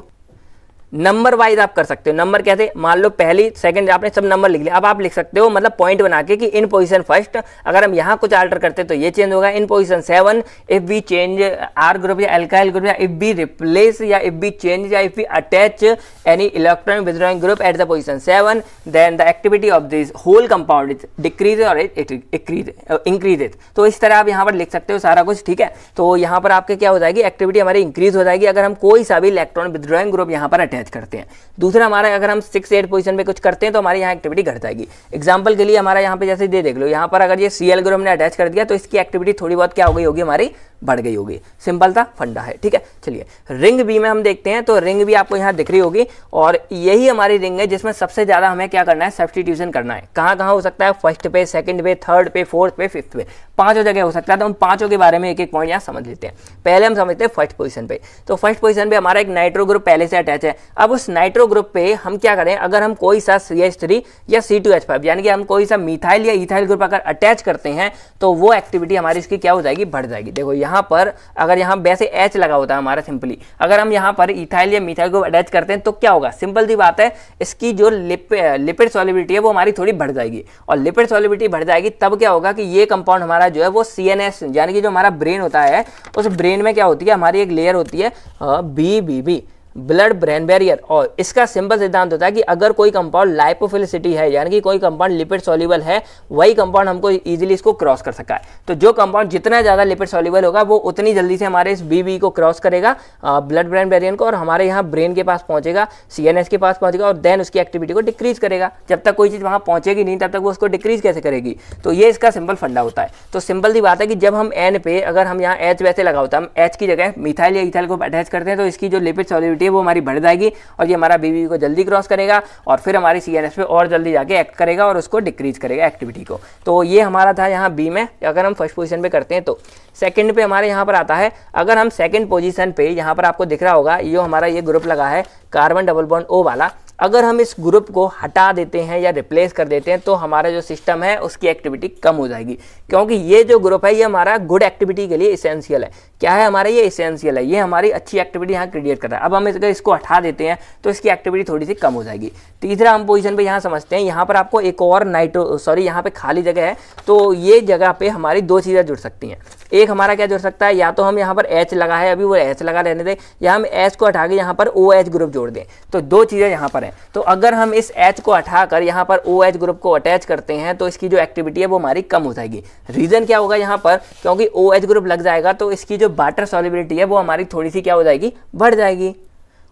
Speaker 1: नंबर वाइज आप कर सकते हो नंबर कैसे मान लो पहली सेकंड आपने सब नंबर लिख लिया अब आप लिख सकते हो मतलब पॉइंट बना के कि इन पोजीशन फर्स्ट अगर हम यहाँ कुछ आल्टर करते तो ये चेंज होगा in position seven if be change R group या एल्काइल ग्रुप या इफ बी रिप्लेस या इफ बी चेंज या if be attach any electronic withdrawing group at the position seven then the activity of this whole compound is decrease और increase तो इस तरह आप यहाँ पर लिख सकते हो सारा कुछ ठीक है तो यहाँ पर आपके क्या हो जाएगी एक्टिविटी हमारी इंक्रीज हो जाएगी अगर हम कोई सा भी इलेक्ट्रॉनिक विद्रॉइंग ग्रुप यहाँ पर अटैच अटैच करते हैं दूसरा हमारा अगर हम सिक्स एट पोजीशन पे कुछ करते हैं तो हमारे यहाँ एक्टिविटी घट जाएगी एग्जाम्पल के लिए हमारा यहाँ पे जैसे दे देख लो यहाँ पर अगर ये सी एल हमने अटैच कर दिया तो इसकी एक्टिविटी थोड़ी बहुत क्या हो गई होगी हमारी बढ़ गई होगी सिंपल था फंडा है ठीक है चलिए रिंग बी में हम देखते हैं तो रिंग भी आपको यहाँ दिख रही होगी और यही हमारी रिंग है जिसमें सबसे ज़्यादा हमें क्या करना है सब्सटीट्यूशन करना है कहाँ कहाँ हो सकता है फर्स्ट पे सेकंड पे थर्ड पे फोर्थ पे फिफ्थ पे पांचों जगह हो सकता है तो हम पांचों के बारे में एक एक पॉइंट यहाँ समझ लेते हैं पहले हम समझते हैं फर्स्ट पोजिशन पे तो फर्स्ट पोजिशन पे हमारा एक नाइट्रो ग्रुप पहले से अटैच है अब उस नाइट्रो ग्रुप पे हम क्या करें अगर हम कोई सा सी एच थ्री या सी टू एच फाइव यानी कि हम कोई सा मिथाइल या इथाइल ग्रुप अगर अटैच करते हैं तो वो एक्टिविटी हमारी इसकी क्या हो जाएगी बढ़ जाएगी देखो यहाँ पर अगर यहाँ वैसे एच लगा होता है हमारा सिंपली अगर हम यहाँ पर इथाइल या मिथाइल ग्रुप अटैच करते हैं तो क्या होगा सिंपल सी बात है इसकी जो लिप लिपिड सॉलिबिलिटी है वो हमारी थोड़ी बढ़ जाएगी और लिपिड सॉलिबिलिटी बढ़ जाएगी तब क्या होगा कि ये कंपाउंड हमारा जो है वो सी यानी कि जो हमारा ब्रेन होता है उस ब्रेन में क्या होती है हमारी एक लेयर होती है B B B blood brain barrier और इसका सिंपल सिद्धांत होता है कि अगर कोई कंपाउंड लाइपोफिलिसिटी है यानी कि कोई कंपाउंड लिपिड सॉल्युबल है वही कंपाउंड हमको इजीली इसको क्रॉस कर सका है तो जो कंपाउंड जितना ज़्यादा लिपिड सॉल्युबल होगा वो उतनी जल्दी से हमारे इस बी को क्रॉस करेगा ब्लड ब्रेन बैरियर को और हमारे यहाँ ब्रेन के पास पहुंचेगा सी के पास पहुंचेगा और देन उसकी एक्टिविटी को डिक्रीज करेगा जब तक कोई चीज़ वहाँ पहुंचेगी नहीं तब तक वो उसको डिक्रीज कैसे करेगी तो ये इसका सिंपल फंडा होता है तो सिंपल सी बात है कि जब हम एन पे अगर हम यहाँ एच वैसे लगा होता तो है हम एच की जगह मिथाइल या इथाइल को अटैच करते हैं तो इसकी जो लिपिड सॉल्युबिलिटी है वो हमारी बढ़ जाएगी और ये हमारा बीबी को जल्दी क्रॉस करेगा और फिर हमारी सी पे और जल्दी जाके एक्ट करेगा और उसको डिक्रीज करेगा एक्टिविटी को तो ये हमारा था यहाँ बी में अगर हम फर्स्ट पोजिशन पर करते हैं तो सेकेंड पे हमारे यहाँ पर आता है अगर हम सेकेंड पोजिशन पर यहाँ पर आपको दिख रहा होगा ये हमारा ये ग्रुप लगा है कार्बन डबल बॉन्ड ओ वाला अगर हम इस ग्रुप को हटा देते हैं या रिप्लेस कर देते हैं तो हमारा जो सिस्टम है उसकी एक्टिविटी कम हो जाएगी क्योंकि ये जो ग्रुप है ये हमारा गुड एक्टिविटी के लिए इसेंशियल है क्या है हमारा ये इसेंशियल है ये हमारी अच्छी एक्टिविटी यहाँ क्रिएट कर रहा है अब हम अगर इसको हटा देते हैं तो इसकी एक्टिविटी थोड़ी सी कम हो जाएगी तीसरा हम पोजिशन पर यहाँ समझते हैं यहाँ पर आपको एक और नाइट्रो सॉरी यहाँ पर खाली जगह है तो ये जगह पर हमारी दो चीज़ें जुड़ सकती हैं एक हमारा क्या जुड़ सकता है या तो हम यहाँ पर एच लगा है अभी वो एच लगा रहने दें या हम एच को हटा के यहाँ पर ओ एच ग्रुप जोड़ दें तो दो चीज़ें यहाँ पर है में तो अगर हम इस एच को हटाकर यहाँ पर ओ OH एच ग्रुप को अटैच करते हैं तो इसकी जो एक्टिविटी है वो हमारी कम हो जाएगी रीज़न क्या होगा यहाँ पर क्योंकि ओ OH ग्रुप लग जाएगा तो इसकी जो वाटर सॉलिबिलिटी है वो हमारी थोड़ी सी क्या हो जाएगी बढ़ जाएगी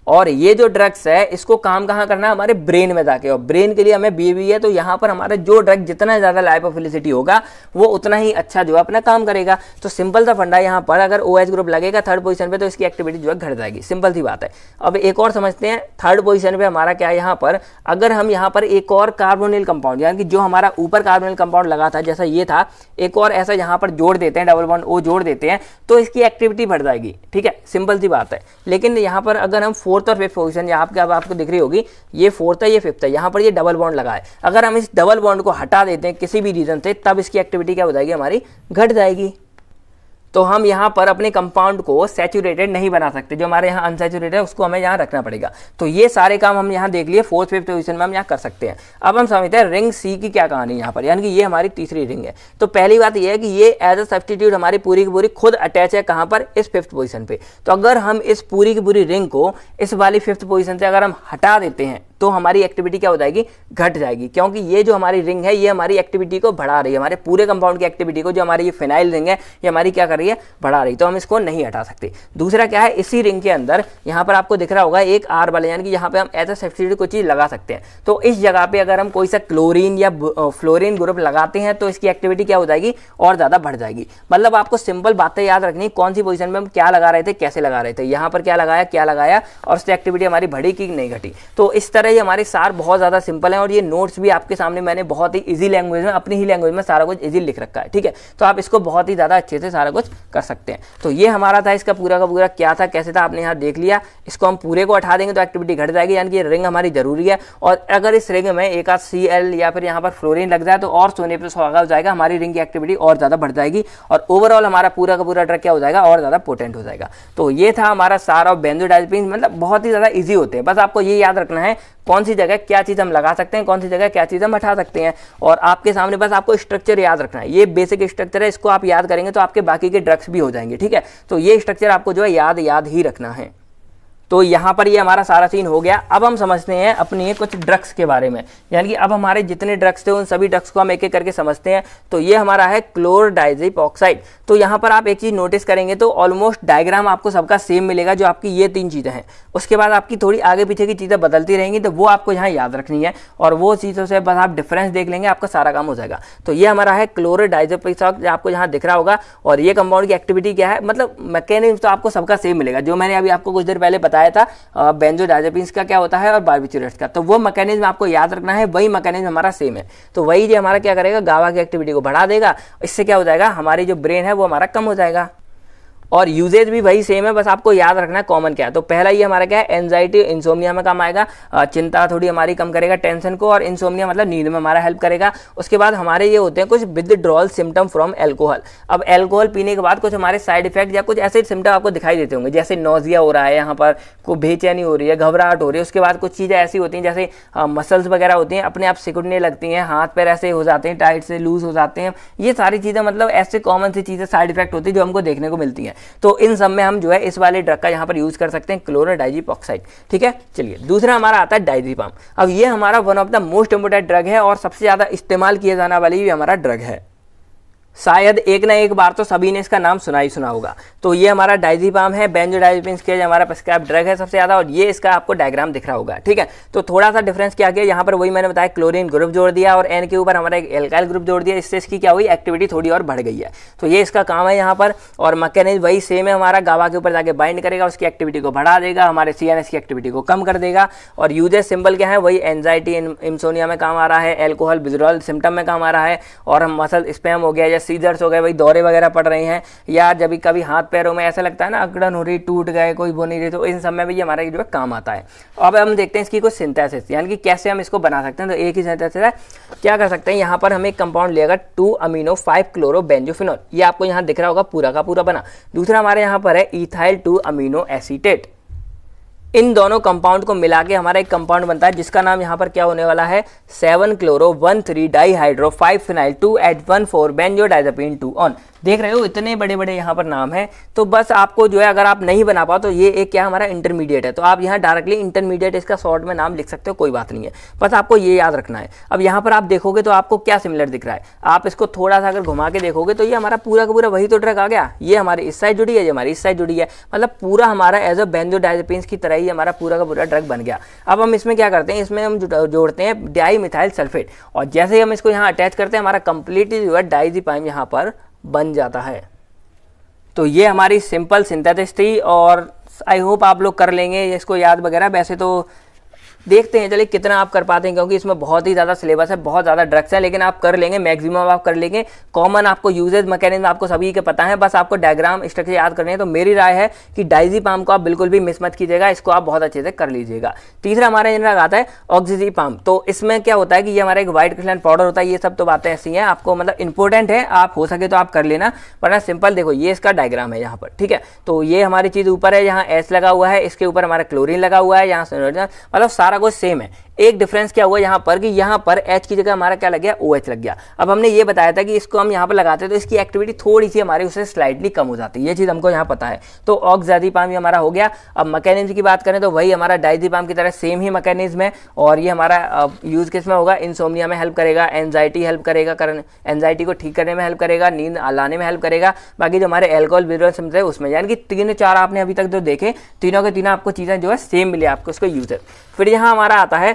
Speaker 1: और ये जो ड्रग्स है इसको काम कहाँ करना है हमारे ब्रेन में जाके और ब्रेन के लिए हमें बी है तो यहाँ पर हमारा जो ड्रग जितना ज़्यादा लाइपोफिलिसिटी होगा वो उतना ही अच्छा जो है अपना काम करेगा तो सिंपल सा फंडा यहाँ पर अगर ओ ग्रुप लगेगा थर्ड पोजीशन पे तो इसकी एक्टिविटी जो है घट जाएगी सिंपल सी बात है अब एक और समझते हैं थर्ड पोजिशन पर हमारा क्या है यहाँ पर अगर हम यहाँ पर एक और कार्बोनिल कंपाउंड यानी कि जो हमारा ऊपर कार्बोनिल कंपाउंड लगा था जैसा ये था एक और ऐसा यहाँ पर जोड़ देते हैं डबल वन ओ जोड़ देते हैं तो इसकी एक्टिविटी बढ़ जाएगी ठीक है सिंपल सी बात है लेकिन यहाँ पर अगर हम फोर फोर्थ और फिफ्थ पोजिशन यहाँ पे अब आपको दिख रही होगी ये फोर्थ है ये फिफ्थ है यहाँ पर ये डबल बॉन्ड लगा है अगर हम इस डबल बॉन्ड को हटा देते हैं किसी भी रीज़न से तब इसकी एक्टिविटी क्या हो जाएगी हमारी घट जाएगी तो हम यहाँ पर अपने कंपाउंड को सेचूरेटेड नहीं बना सकते जो हमारे यहाँ अनसेचुरेटेड है उसको हमें यहाँ रखना पड़ेगा तो ये सारे काम हम यहाँ देख लिए फोर्थ फिफ्थ पोजिशन में हम यहाँ कर सकते हैं अब हम समझते हैं रिंग सी की क्या कहानी यहाँ पर यानी कि ये हमारी तीसरी रिंग है तो पहली बात यह है कि ये एज अ सब्सटीट्यूट हमारी पूरी की पूरी खुद अटैच है कहाँ पर इस फिफ्थ पोजिशन पर तो अगर हम इस पूरी की पूरी रिंग को इस वाली फिफ्थ पोजिशन से अगर हम हटा देते हैं तो हमारी एक्टिविटी क्या हो जाएगी घट जाएगी क्योंकि ये जो हमारी रिंग है ये हमारी एक्टिविटी को बढ़ा रही है हमारे पूरे कंपाउंड की एक्टिविटी को जो हमारी ये फिनाइल रिंग है ये हमारी क्या कर रही है बढ़ा रही है तो हम इसको नहीं हटा सकते दूसरा क्या है इसी रिंग के अंदर यहाँ पर आपको दिख रहा होगा एक आर वाले यानी कि यहाँ पर हम एज ए सब्सिडी कोई चीज़ लगा सकते हैं तो इस जगह पर अगर हम कोई सा क्लोरिन या फ्लोरिन ग्रुप लगाते हैं तो इसकी एक्टिविटी क्या हो जाएगी और ज़्यादा बढ़ जाएगी मतलब आपको सिंपल बातें याद रखनी कौन सी पोजीशन में हम क्या लगा रहे थे कैसे लगा रहे थे यहाँ पर क्या लगाया क्या लगाया और उससे एक्टिविटी हमारी बढ़ी कि नहीं घटी तो इस तरह है ही हमारे सार बहुत ज़्यादा सिंपल है और ये नोट्स भी आपके सामने मैंने बहुत ही ईजी लैंग्वेज में अपनी ही लैंग्वेज में सारा कुछ ईजी लिख रखा है ठीक है तो आप इसको बहुत ही ज़्यादा अच्छे से सारा कुछ कर सकते हैं तो ये हमारा था इसका पूरा का पूरा क्या था कैसे था आपने यहाँ देख लिया इसको हम पूरे को उठा देंगे तो एक्टिविटी घट जाएगी यानी कि रिंग हमारी ज़रूरी है और अगर इस रिंग में एक आध सी एल या फिर यहाँ पर फ्लोरिन लग जाए तो और सोने पर सौगा हो जाएगा हमारी रिंग की एक्टिविटी और ज़्यादा बढ़ जाएगी और ओवरऑल हमारा पूरा का पूरा ड्रग क्या हो जाएगा और ज़्यादा पोटेंट हो जाएगा तो ये था हमारा सार ऑफ बेंजोडाइजिन मतलब बहुत ही ज़्यादा ईजी होते हैं बस आपको ये याद रखना है कौन सी जगह क्या चीज़ हम लगा सकते हैं कौन सी जगह क्या चीज़ हम हटा सकते हैं और आपके सामने बस आपको स्ट्रक्चर याद रखना है ये बेसिक स्ट्रक्चर है इसको आप याद करेंगे तो आपके बाकी के ड्रग्स भी हो जाएंगे ठीक है तो ये स्ट्रक्चर आपको जो है याद याद ही रखना है तो यहाँ पर ये हमारा सारा सीन हो गया अब हम समझते हैं अपने कुछ ड्रग्स के बारे में यानी कि अब हमारे जितने ड्रग्स थे उन सभी ड्रग्स को हम एक एक करके समझते हैं तो ये हमारा है क्लोरडाइजिप ऑक्साइड तो यहाँ पर आप एक चीज़ नोटिस करेंगे तो ऑलमोस्ट डायग्राम आपको सबका सेम मिलेगा जो आपकी ये तीन चीज़ें हैं उसके बाद आपकी थोड़ी आगे पीछे की चीज़ें बदलती रहेंगी तो वो आपको यहाँ याद रखनी है और वो चीज़ों से बस आप डिफरेंस देख लेंगे आपका सारा काम हो जाएगा तो ये हमारा है क्लोरडाइजिप आपको यहाँ दिख रहा होगा और ये कंपाउंड की एक्टिविटी क्या है मतलब मैकेनिज्म तो आपको सबका सेम मिलेगा जो मैंने अभी आपको कुछ देर पहले बताया बताया था बेंजोडाजापिन्स का क्या होता है और बारबिचुरेट्स का तो वो मैकेनिज्म आपको याद रखना है वही मैकेनिज्म हमारा सेम है तो वही जो हमारा क्या करेगा गावा की एक्टिविटी को बढ़ा देगा इससे क्या हो जाएगा हमारी जो ब्रेन है वो हमारा कम हो जाएगा और यूजेज भी वही सेम है बस आपको याद रखना है कॉमन क्या है तो पहला ये हमारा क्या है एनजाइटी इंसोमिया में काम आएगा चिंता थोड़ी हमारी कम करेगा टेंशन को और इंसोमिया मतलब नींद में हमारा हेल्प करेगा उसके बाद हमारे ये होते हैं कुछ विदड्रॉल सिम्टम फ्रॉम एल्कोहल अब एल्कोहल पीने के बाद कुछ हमारे साइड इफेक्ट या कुछ ऐसे सिम्टम आपको दिखाई देते होंगे जैसे नोजिया हो रहा है यहाँ पर कोई बेचैनी हो रही है घबराहट हो रही है उसके बाद कुछ चीज़ें ऐसी होती हैं जैसे मसल्स वगैरह होती हैं अपने आप सिकुड़ने लगती हैं हाथ पैर ऐसे हो जाते हैं टाइट से लूज हो जाते हैं ये सारी चीज़ें मतलब ऐसे कॉमन सी चीज़ें साइड इफेक्ट होती है जो हमको देखने को मिलती हैं तो इन सब में हम जो है इस वाले ड्रग का यहाँ पर यूज़ कर सकते हैं क्लोरोडाइजिप ठीक है चलिए दूसरा हमारा आता है डाइजीपाम अब ये हमारा one of the most important drug है और सबसे ज़्यादा इस्तेमाल किए जाने वाली भी हमारा ड्रग है शायद एक ना एक बार तो सभी ने इसका नाम सुना ही सुना होगा तो ये हमारा डाइजीपाम है डाइजीपिन के हमारा प्रस्क्राइब ड्रग है सबसे ज़्यादा और ये इसका आपको डायग्राम दिख रहा होगा ठीक है तो थोड़ा सा डिफरेंस क्या किया यहाँ पर वही मैंने बताया क्लोरीन ग्रुप जोड़ दिया और एन के ऊपर हमारा एक एल्काइल ग्रुप जोड़ दिया इससे इसकी क्या हुई एक्टिविटी थोड़ी और बढ़ गई है तो ये इसका काम है यहाँ पर और मकैनिज वही सेम है हमारा गावा के ऊपर जाके बाइंड करेगा उसकी एक्टिविटी को बढ़ा देगा हमारे सी की एक्टिविटी को कम कर देगा और यूजेस सिंपल क्या है वही एनजाइटी इंसोनिया में काम आ रहा है एल्कोहल विजरल सिम्टम में काम आ रहा है और हम मसल स्पैम हो गया जैसे सीजर्स हो गए भाई दौरे वगैरह पड़ रहे हैं या जब भी कभी हाथ पैरों में ऐसा लगता है ना अकड़न हो रही टूट गए कोई बो नहीं रही तो इन सब में भी हमारा जो है काम आता है अब हम देखते हैं इसकी कुछ सिंथेसिस यानी कि कैसे हम इसको बना सकते हैं तो एक ही सिंथेसिस है क्या कर सकते हैं यहाँ पर हम एक कंपाउंड लेगा two amino five chloro benzophenone ये आपको यहाँ दिख रहा होगा पूरा का पूरा बना दूसरा हमारे यहाँ पर है इथाइल टू अमीनो एसिटेट इन दोनों कंपाउंड को मिला के हमारा एक कंपाउंड बनता है जिसका नाम यहाँ पर क्या होने वाला है seven chloro one three dihydro five phenyl two H one four benzodiazepine two one देख रहे हो इतने बड़े बड़े यहाँ पर नाम है तो बस आपको जो है अगर आप नहीं बना पाओ तो ये एक क्या हमारा इंटरमीडिएट है तो आप यहाँ डायरेक्टली इंटरमीडिएट इसका शॉर्ट में नाम लिख सकते हो कोई बात नहीं है बस आपको ये याद रखना है अब यहाँ पर आप देखोगे तो आपको क्या सिमिलर दिख रहा है आप इसको थोड़ा सा अगर घुमा के देखोगे तो ये हमारा पूरा का पूरा वही तो ड्रग आ गया ये हमारी इस साइड जुड़ी है ये हमारी इस साइड जुड़ी है मतलब पूरा हमारा एज अ बेंजोडाइजापिन की तरह तरह ही हमारा पूरा का पूरा ड्रग बन गया अब हम इसमें क्या करते हैं इसमें हम जोड़ते हैं डाई मिथाइल सल्फेट और जैसे ही हम इसको यहाँ अटैच करते हैं हमारा कंप्लीटली जो है डाइजीपाइम यहाँ पर बन जाता है तो ये हमारी सिंपल सिंथेटिस थी और आई होप आप लोग कर लेंगे इसको याद वगैरह वैसे तो देखते हैं चलिए कितना आप कर पाते हैं क्योंकि इसमें बहुत ही ज़्यादा सिलेबस है बहुत ज़्यादा ड्रग्स है लेकिन आप कर लेंगे मैक्सिमम आप कर लेंगे कॉमन आपको यूजेज मैकेनिज्म आपको सभी के पता है बस आपको डायग्राम स्ट्रक्चर याद करने हैं तो मेरी राय है कि डाइजी पाम को आप बिल्कुल भी मिस मत कीजिएगा इसको आप बहुत अच्छे से कर लीजिएगा तीसरा हमारा जिनका आता है ऑक्सीजी पाम तो इसमें क्या होता है कि ये हमारा एक वाइट क्रिस्टलाइन पाउडर होता है ये सब तो बातें ऐसी हैं आपको मतलब इंपॉर्टेंट है आप हो सके तो आप कर लेना वरना सिंपल देखो ये इसका डायग्राम है यहाँ पर ठीक है तो ये हमारी चीज़ ऊपर है यहाँ एस लगा हुआ है इसके ऊपर हमारा क्लोरीन लगा हुआ है यहाँ मतलब सारा सारा कुछ सेम है एक डिफरेंस क्या हुआ यहाँ पर कि यहाँ पर एच की जगह हमारा क्या लग गया ओ OH लग गया अब हमने ये बताया था कि इसको हम यहाँ पर लगाते हैं तो इसकी एक्टिविटी थोड़ी सी हमारी उससे स्लाइडली कम हो जाती है ये चीज़ हमको यहाँ पता है तो पाम भी हमारा हो गया अब मकैनिज्म की बात करें तो वही हमारा पाम की तरह सेम ही मकैनिज्म है और ये हमारा यूज़ किस में होगा इंसोमिया में हेल्प करेगा एनजाइटी हेल्प करेगा करने एनजाइटी को ठीक करने में हेल्प करेगा नींद लाने में हेल्प करेगा बाकी जो हमारे एल्कोहल बिरोल समझे उसमें यानी कि तीन चार आपने अभी तक जो देखे तीनों के तीनों आपको चीज़ें जो है सेम मिले आपको उसको है फिर यहाँ हमारा आता है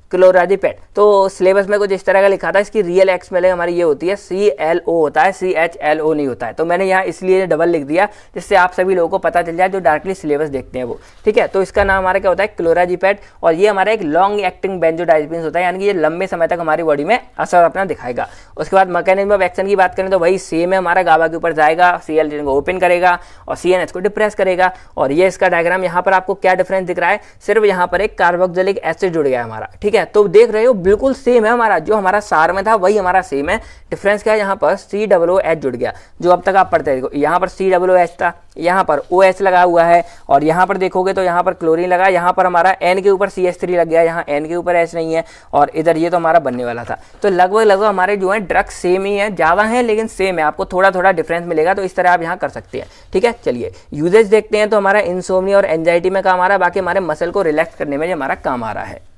Speaker 1: क्लोराजीपेट तो सिलेबस में कुछ इस तरह का लिखा था इसकी रियल एक्स मेलिंग हमारी ये होती है सी एल ओ होता है सी एच एल ओ नहीं होता है तो मैंने यहाँ इसलिए डबल लिख दिया जिससे आप सभी लोगों को पता चल जाए जो डायरेक्टली सिलेबस देखते हैं वो ठीक है तो इसका नाम हमारा क्या होता है क्लोराजीपेट और ये हमारा एक लॉन्ग एक्टिंग बेंजो होता है यानी कि ये लंबे समय तक हमारी बॉडी में असर अपना दिखाएगा उसके बाद मैकेनिज्म ऑफ एक्शन की बात करें तो वही सेम है हमारा गाबा के ऊपर जाएगा सी एल को ओपन करेगा और सी एन एच को डिप्रेस करेगा और ये इसका डायग्राम यहाँ पर आपको क्या डिफरेंस दिख रहा है सिर्फ यहाँ पर एक कार्बोक्जलिक एसिड जुड़ गया हमारा ठीक है है तो देख रहे हो बिल्कुल सेम है हमारा जो हमारा सार में था वही हमारा सेम है डिफरेंस क्या है यहाँ पर सी डब्लो एच जुड़ गया जो अब तक आप पढ़ते देखो यहाँ पर सी डब्लो एच था यहाँ पर ओ एच लगा हुआ है और यहाँ पर देखोगे तो यहाँ पर क्लोरीन लगा यहाँ पर हमारा एन के ऊपर सी एस थ्री लग गया यहाँ एन के ऊपर एच नहीं है और इधर ये तो हमारा बनने वाला था तो लगभग लगभग हमारे जो है ड्रग्स सेम ही है ज़्यादा है लेकिन सेम है आपको थोड़ा थोड़ा डिफरेंस मिलेगा तो इस तरह आप यहाँ कर सकते हैं ठीक है चलिए यूजेज देखते हैं तो हमारा इंसोमनी और एनजाइटी में काम आ रहा है बाकी हमारे मसल को रिलैक्स करने में हमारा काम आ रहा है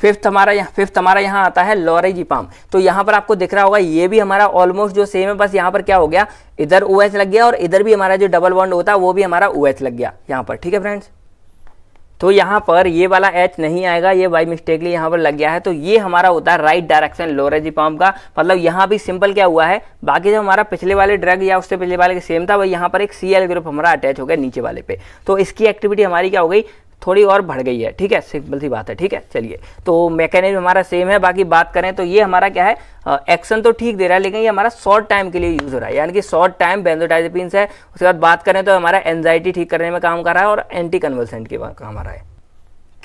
Speaker 1: फिफ्थ हमारा यहाँ फिफ्थ हमारा यहाँ आता है लॉरेजीपाम तो यहाँ पर आपको दिख रहा होगा ये भी हमारा ऑलमोस्ट जो सेम है बस यहाँ पर क्या हो गया इधर ओ एच लग गया और इधर भी हमारा जो डबल बॉन्ड होता है वो भी हमारा ओ लग गया यहाँ पर ठीक है फ्रेंड्स तो यहाँ पर ये वाला एच नहीं आएगा ये बाई मिस्टेकली यहाँ पर लग गया है तो ये हमारा होता है राइट डायरेक्शन लोरेजी पम्प का मतलब यहाँ भी सिंपल क्या हुआ है बाकी जो हमारा पिछले वाले ड्रग या उससे पिछले वाले के सेम था वो यहाँ पर एक सी ग्रुप हमारा अटैच हो गया नीचे वाले पे तो इसकी एक्टिविटी हमारी क्या हो गई थोड़ी और बढ़ गई है ठीक है सिंपल सी बात है ठीक है चलिए तो मैकेनिज्म हमारा सेम है बाकी बात करें तो ये हमारा क्या है एक्शन तो ठीक दे रहा है लेकिन ये हमारा शॉर्ट टाइम के लिए यूज हो रहा है यानी कि शॉर्ट टाइम बेंजोटाइजपिन्स है उसके बाद बात करें तो हमारा एनजाइटी ठीक करने में काम कर रहा है और एंटी कन्वलसेंट के काम आ रहा है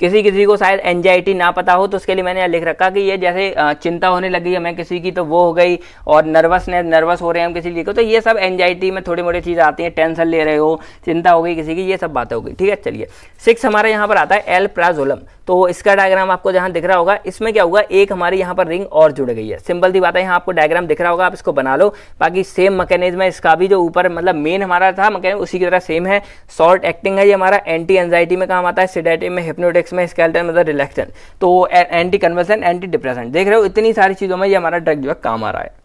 Speaker 1: किसी किसी को शायद एनजाइटी ना पता हो तो उसके लिए मैंने यहाँ लिख रखा कि ये जैसे चिंता होने लगी हमें किसी की तो वो हो गई और नर्वसनेस नर्वस हो रहे हैं हम किसी को तो ये सब एनजाइटी में थोड़ी मोटी चीज़ आती है टेंशन ले रहे हो चिंता हो गई किसी की ये सब बातें हो गई ठीक है चलिए सिक्स हमारे यहाँ पर आता है एल प्राजोलम तो इसका डायग्राम आपको जहाँ दिख रहा होगा इसमें क्या होगा एक हमारी यहाँ पर रिंग और जुड़ गई है सिंपल सी बात है यहाँ आपको डायग्राम दिख रहा होगा आप इसको बना लो बाकी सेम मैकेनिज्म है इसका भी जो ऊपर मतलब मेन हमारा था मैकेनिज्म उसी की तरह सेम है शॉर्ट एक्टिंग है ये हमारा एंटी एनजाइटी में काम आता है सिडेटिव में हिप्नोटिक्स में स्केल्टन मतलब रिलेक्शन तो एंटी कन्वर्सन एंटी डिप्रेशन देख रहे हो इतनी सारी चीज़ों में ये हमारा ड्रग जो है काम आ रहा है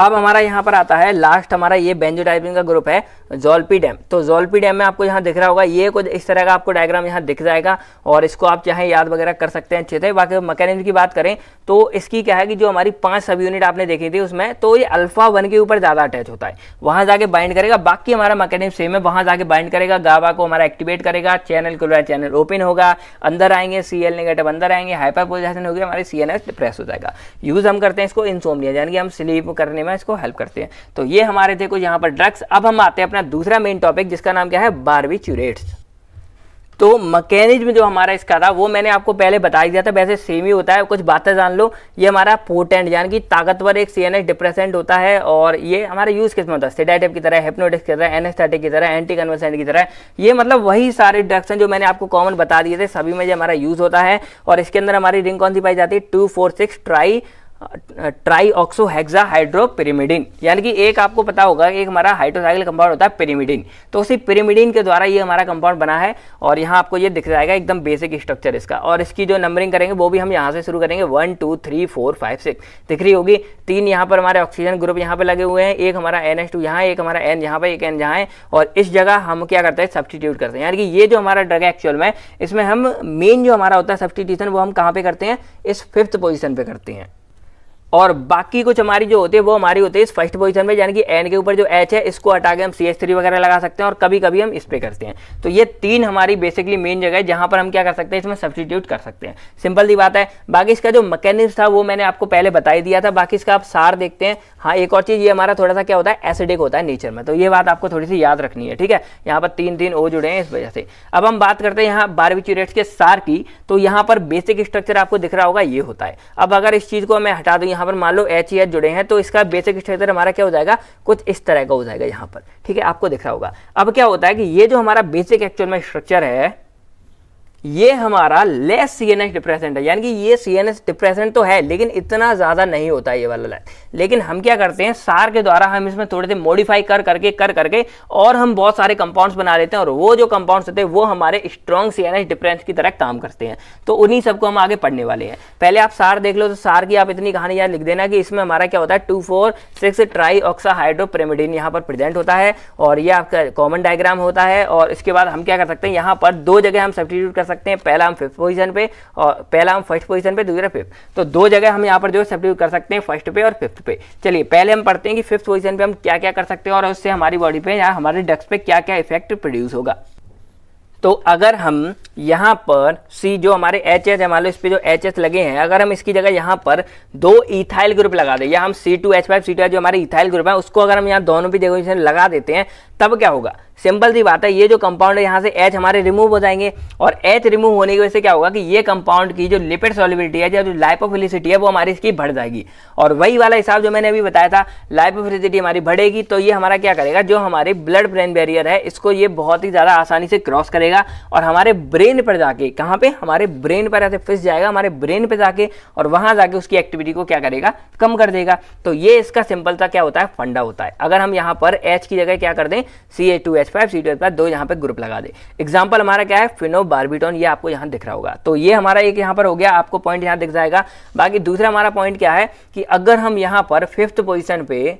Speaker 1: अब हमारा यहाँ पर आता है लास्ट हमारा ये टाइपिंग का ग्रुप है जोल्पी डैम तो जोल्पी डैम में आपको यहाँ दिख रहा होगा ये कुछ इस तरह का आपको डायग्राम यहाँ दिख जाएगा और इसको आप चाहे याद वगैरह कर सकते हैं अच्छे से बाकी मैकेनिज्म की बात करें तो इसकी क्या है कि जो हमारी पांच सब यूनिट आपने देखी थी उसमें तो ये अल्फा वन के ऊपर ज़्यादा अटैच होता है वहां जाके बाइंड करेगा बाकी हमारा मैकेनिज्म सेम है वहां जाके बाइंड करेगा गावा को हमारा एक्टिवेट करेगा चैनल खुल चैनल ओपन होगा अंदर आएंगे सी एल अंदर आएंगे हाइपर पोजिशन होगी हमारी सी एन एस डिप्रेस हो जाएगा यूज़ हम करते हैं इसको इंसोमनिया यानी कि हम स्लीप करने में परफॉर्मेंस इसको हेल्प करते हैं तो ये हमारे थे कुछ यहाँ पर ड्रग्स अब हम आते हैं अपना दूसरा मेन टॉपिक जिसका नाम क्या है बारविच्यूरेट्स तो मैकेनिज्म जो हमारा इसका था वो मैंने आपको पहले बता दिया था वैसे सेम ही होता है कुछ बातें जान लो ये हमारा पोटेंट यानी कि ताकतवर एक सी एन एस डिप्रेसेंट होता है और ये हमारा यूज़ किस में होता है सेडाटिव की तरह हेपनोटिक्स की तरह एनेस्थेटिक की तरह एंटी कन्वर्सेंट की तरह ये मतलब वही सारे ड्रग्स हैं जो मैंने आपको कॉमन बता दिए थे सभी में ये हमारा यूज़ होता है और इसके अंदर हमारी रिंग कौन सी पाई जाती है two four six tri tri oxo hexa यानी कि एक आपको पता होगा एक हमारा हाइड्रोसाइकिल कंपाउंड होता है पिरिमिडिन तो उसी पिरिमिडिन के द्वारा ये हमारा कंपाउंड बना है और यहाँ आपको ये दिख जाएगा एकदम बेसिक स्ट्रक्चर इसका और इसकी जो नंबरिंग करेंगे वो भी हम यहाँ से शुरू करेंगे one two three four five six दिख रही होगी तीन यहाँ पर हमारे ऑक्सीजन ग्रुप यहाँ पर लगे हुए हैं एक हमारा एन एस टू यहाँ एक हमारा एन यहाँ पर एक एन यहाँ है और इस जगह हम क्या करते हैं सब्सटीट्यूट करते हैं यानी कि ये जो हमारा ड्रग है एक्चुअल में इसमें हम मेन जो हमारा होता है सब्सटीट्यूशन वो हम कहाँ पर करते हैं इस फिफ्थ पोजिशन पर करते हैं और बाकी कुछ हमारी जो होती है वो हमारी होती है इस फर्स्ट पोजीशन पे यानी कि एन के ऊपर जो एच है इसको हटा के हम सी एच थ्री वगैरह लगा सकते हैं और कभी कभी हम इस पर करते हैं तो ये तीन हमारी बेसिकली मेन जगह है जहां पर हम क्या कर सकते हैं इसमें सब्सटीट्यूट कर सकते हैं सिंपल सी बात है बाकी इसका जो मैकेनिज्म था वो मैंने आपको पहले बता ही दिया था बाकी इसका आप सार देखते हैं हाँ एक और चीज़ ये हमारा थोड़ा सा क्या होता है एसिडिक होता है नेचर में तो ये बात आपको थोड़ी सी याद रखनी है ठीक है यहाँ पर तीन तीन ओ जुड़े हैं इस वजह से अब हम बात करते हैं यहाँ बारविचुरेट्स के सार की तो यहाँ पर बेसिक स्ट्रक्चर आपको दिख रहा होगा ये होता है अब अगर इस चीज़ को मैं हटा दूँ यहाँ पर मान लो एच एच जुड़े हैं तो इसका बेसिक स्ट्रक्चर हमारा क्या हो जाएगा कुछ इस तरह का हो जाएगा यहाँ पर ठीक है आपको दिख रहा होगा अब क्या होता है कि ये जो हमारा बेसिक एक्चुअल में स्ट्रक्चर है ये हमारा less C N S depressant है यानी कि ये सी एन एस डिप्रेसेंट तो है लेकिन इतना ज़्यादा नहीं होता ये वाला लेस लेकिन हम क्या करते हैं सार के द्वारा हम इसमें थोड़े से मॉडिफाई कर करके कर करके और हम बहुत सारे कंपाउंड्स बना लेते हैं और वो जो कंपाउंड्स होते हैं वो हमारे strong C N S depressant की तरह काम करते हैं तो उन्हीं सबको हम आगे पढ़ने वाले हैं पहले आप सार देख लो तो सार की आप इतनी कहानी याद लिख देना कि इसमें हमारा क्या होता है two four six tri oxa hydropyrimidine यहाँ पर प्रेजेंट होता है और ये आपका कॉमन डायग्राम होता है और इसके बाद हम क्या कर सकते हैं यहाँ पर दो जगह हम सब्सटीट्यूट कर सकते हैं पहला हम फिफ्थ पोजीशन पे और पहला हम फर्स्ट पोजीशन पे दूसरा फिफ्थ तो दो जगह हम यहाँ पर जो है कर सकते हैं फर्स्ट पे और फिफ्थ पे चलिए पहले हम पढ़ते हैं कि फिफ्थ पोजिशन पर हम क्या क्या कर सकते हैं और उससे हमारी बॉडी पे या हमारे डेस्क पे क्या क्या इफेक्ट प्रोड्यूस होगा तो अगर हम यहाँ पर सी जो हमारे एच एच मान लो इस पर जो एच एच लगे हैं अगर हम इसकी जगह यहाँ पर दो इथाइल ग्रुप लगा दें या हम C two H five C two H जो हमारे इथाइल ग्रुप है उसको अगर हम यहाँ दोनों भी जगह लगा देते हैं तब क्या होगा सिंपल सी बात है ये जो कंपाउंड है यहाँ से एच हमारे रिमूव हो जाएंगे और एच रिमूव होने की वजह से क्या होगा कि ये कंपाउंड की जो लिपिड सॉलिबिलिटी है या जो लाइपोफिलिसिटी है वो हमारी इसकी बढ़ जाएगी और वही वाला हिसाब जो मैंने अभी बताया था लाइपोफिलिसिटी हमारी बढ़ेगी तो ये हमारा क्या करेगा जो हमारे ब्लड ब्रेन बैरियर है इसको ये बहुत ही ज़्यादा आसानी से क्रॉस करेगा और हमारे ब्रेन पर जाके कहाँ पर हमारे ब्रेन पर ऐसे फिस जाएगा हमारे ब्रेन पर जाके और वहाँ जाके उसकी एक्टिविटी को क्या करेगा कम कर देगा तो ये इसका सिंपल सा क्या होता है फंडा होता है अगर हम यहाँ पर एच की जगह क्या कर दें C two H five C two H दो यहाँ पे ग्रुप लगा दे एग्जाम्पल हमारा क्या है फिनो बार्बिटोन ये आपको यहाँ दिख रहा होगा तो ये हमारा एक यहाँ पर हो गया आपको पॉइंट यहाँ दिख जाएगा बाकी दूसरा हमारा पॉइंट क्या है कि अगर हम यहाँ पर फिफ्थ पोजिशन पे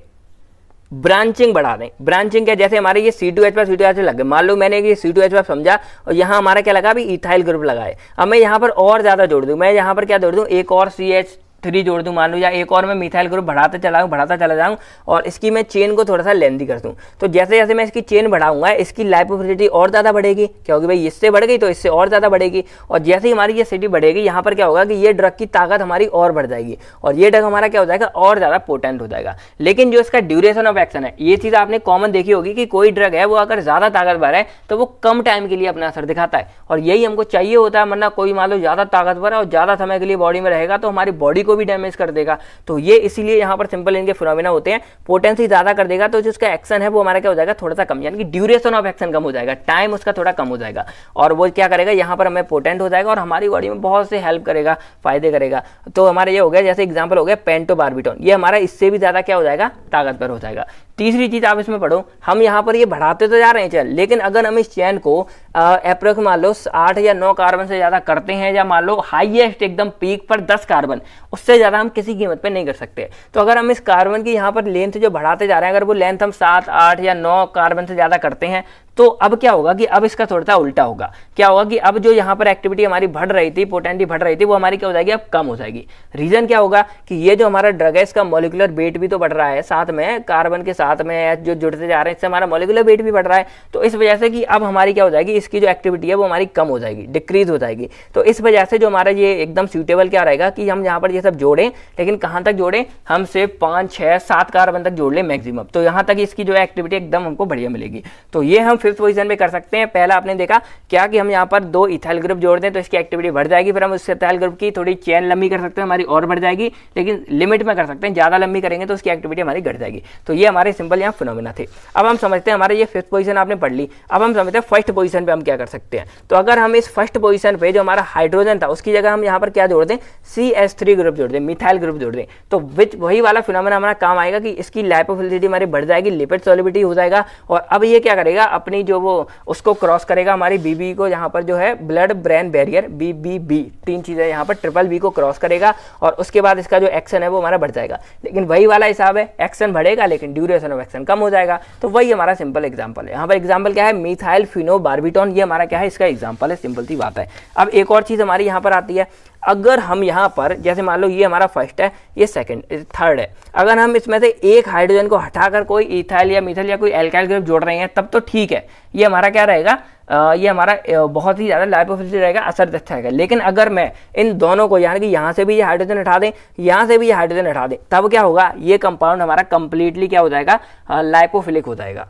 Speaker 1: ब्रांचिंग बढ़ा दें ब्रांचिंग क्या जैसे हमारे ये सी टू एच पर सी टू एच लग गए मान लो मैंने ये सी टू एच पर समझा और यहाँ हमारा क्या लगा अभी इथाइल ग्रुप लगाए अब मैं यहाँ पर और ज़्यादा जोड़ दूँ मैं यहाँ पर क्या जोड़ दूँ एक और सी एच थ्री जोड़ दूँ मान लो या एक और मैं मिथाइल ग्रुप बढ़ाते चलाऊँ बढ़ाता चला जाऊँ और इसकी मैं चेन को थोड़ा सा लेंदी कर दूँ तो जैसे जैसे मैं इसकी चेन बढ़ाऊंगा इसकी लाइपोफिलिटी और ज़्यादा बढ़ेगी क्योंकि भाई इससे बढ़ गई तो इससे और ज़्यादा बढ़ेगी और जैसे ही हमारी ये सिटी बढ़ेगी यहाँ पर क्या होगा कि ये ड्रग की ताकत हमारी और बढ़ जाएगी और ये ड्रग हमारा क्या हो जाएगा और ज़्यादा पोटेंट हो जाएगा लेकिन जो इसका ड्यूरेशन ऑफ एक्शन है ये चीज़ आपने कॉमन देखी होगी कि कोई ड्रग है वो अगर ज़्यादा ताकतवर है तो वो कम टाइम के लिए अपना असर दिखाता है और यही हमको चाहिए होता है मरना कोई मान लो ज़्यादा ताकतवर है और ज़्यादा समय के लिए बॉडी में रहेगा तो हमारी बॉडी को भी डैमेज कर देगा तो ये इसीलिए यहाँ पर सिंपल इनके फिनोमिना होते हैं पोटेंसी ज़्यादा कर देगा तो जो उसका एक्शन है वो हमारा क्या हो जाएगा थोड़ा सा कम यानी कि ड्यूरेशन ऑफ एक्शन कम हो जाएगा टाइम उसका थोड़ा कम हो जाएगा और वो क्या करेगा यहाँ पर हमें पोटेंट हो जाएगा और हमारी बॉडी में बहुत से हेल्प करेगा फायदे करेगा तो हमारा ये हो गया जैसे एग्जाम्पल हो गया पेंटो बार्बिटोन ये हमारा इससे भी ज़्यादा क्या हो जाएगा ताकतवर हो जाएगा तीसरी चीज़ आप इसमें पढ़ो हम यहाँ पर ये बढ़ाते तो जा रहे हैं चैन लेकिन अगर हम इस चैन को अप्रोक्स मान लो आठ या नौ कार्बन से ज़्यादा करते हैं या मान लो हाईएस्ट एकदम पीक पर दस कार्बन उससे ज़्यादा हम किसी कीमत पर नहीं कर सकते तो अगर हम इस कार्बन की यहाँ पर लेंथ जो बढ़ाते जा रहे हैं अगर वो लेंथ हम सात आठ या नौ कार्बन से ज़्यादा करते हैं तो अब क्या होगा कि अब इसका थोड़ा सा उल्टा होगा क्या होगा कि अब जो यहां पर एक्टिविटी हमारी बढ़ रही थी पोटेंटी बढ़ रही थी वो हमारी क्या हो जाएगी अब कम हो जाएगी रीजन क्या होगा कि ये जो हमारा ड्रग है इसका मोलिकुलर वेट भी तो बढ़ रहा है साथ में कार्बन के साथ में जो जुड़ते जा रहे हैं इससे हमारा मोलिकुलर वेट भी बढ़ रहा है तो इस वजह से कि अब हमारी क्या हो जाएगी इसकी जो एक्टिविटी है वो हमारी कम हो जाएगी डिक्रीज हो जाएगी तो इस वजह से जो हमारा ये एकदम सूटेबल क्या रहेगा कि हम यहाँ पर ये सब जोड़ें लेकिन कहां तक जोड़ें हम सिर्फ पांच छह सात कार्बन तक जोड़ लें मैक्सिमम तो यहां तक इसकी जो एक्टिविटी एकदम हमको बढ़िया मिलेगी तो ये हम फिफ्थ पोजिशन में कर सकते हैं पहला आपने देखा क्या कि हम यहाँ पर दो इथाइल ग्रुप जोड़ दें तो इसकी एक्टिविटी बढ़ जाएगी फिर हम उस इथाइल ग्रुप की थोड़ी चेन लंबी कर सकते हैं हमारी और बढ़ जाएगी लेकिन लिमिट में कर सकते हैं ज़्यादा लंबी करेंगे तो उसकी एक्टिविटी हमारी घट जाएगी तो ये हमारे सिंपल यहाँ फिनोमिना थे अब हम समझते हैं हमारे ये फिफ्थ पोजिशन आपने पढ़ ली अब हम समझते हैं फर्स्ट पोजिशन पर हम क्या कर सकते हैं तो अगर हम इस फर्स्ट पोजिशन पर जो हमारा हाइड्रोजन था उसकी जगह हम यहाँ पर क्या जोड़ दें सी एस थ्री ग्रुप जोड़ दें मिथाइल ग्रुप जोड़ दें तो विच वही वाला फिनोमिना हमारा काम आएगा कि इसकी लाइपोफिलिटी हमारी बढ़ जाएगी लिपिड सॉलिबिलिटी हो जाएगा और अब ये क्या करेगा अपने अपनी जो वो उसको क्रॉस करेगा हमारी बीबी को यहाँ पर जो है blood brain barrier B B B तीन चीज़ें यहाँ पर ट्रिपल बी को क्रॉस करेगा और उसके बाद इसका जो एक्शन है वो हमारा बढ़ जाएगा लेकिन वही वाला हिसाब है एक्शन बढ़ेगा लेकिन ड्यूरेशन ऑफ एक्शन कम हो जाएगा तो वही हमारा सिंपल एग्जाम्पल है यहाँ पर एग्जाम्पल क्या है मिथाइल फिनो बारबिटोन ये हमारा क्या है इसका एग्जाम्पल है सिंपल सी बात है अब एक और चीज़ हमारी यहाँ पर आती है अगर हम यहाँ पर जैसे मान लो ये हमारा फर्स्ट है ये सेकंड थर्ड है अगर हम इसमें से एक हाइड्रोजन को हटाकर कोई इथाइल या मिथाइल या कोई एल्काइल ग्रुप जोड़ रहे हैं तब तो ठीक है ये हमारा क्या रहेगा ये हमारा बहुत ही ज़्यादा लाइपोफिलिटी रहेगा असर अच्छा रहेगा लेकिन अगर मैं इन दोनों को यानी कि यहाँ से भी ये हाइड्रोजन हटा दें यहाँ से भी ये हाइड्रोजन हटा दें तब क्या होगा ये कंपाउंड हमारा कंप्लीटली क्या हो जाएगा लाइपोफिलिक हो जाएगा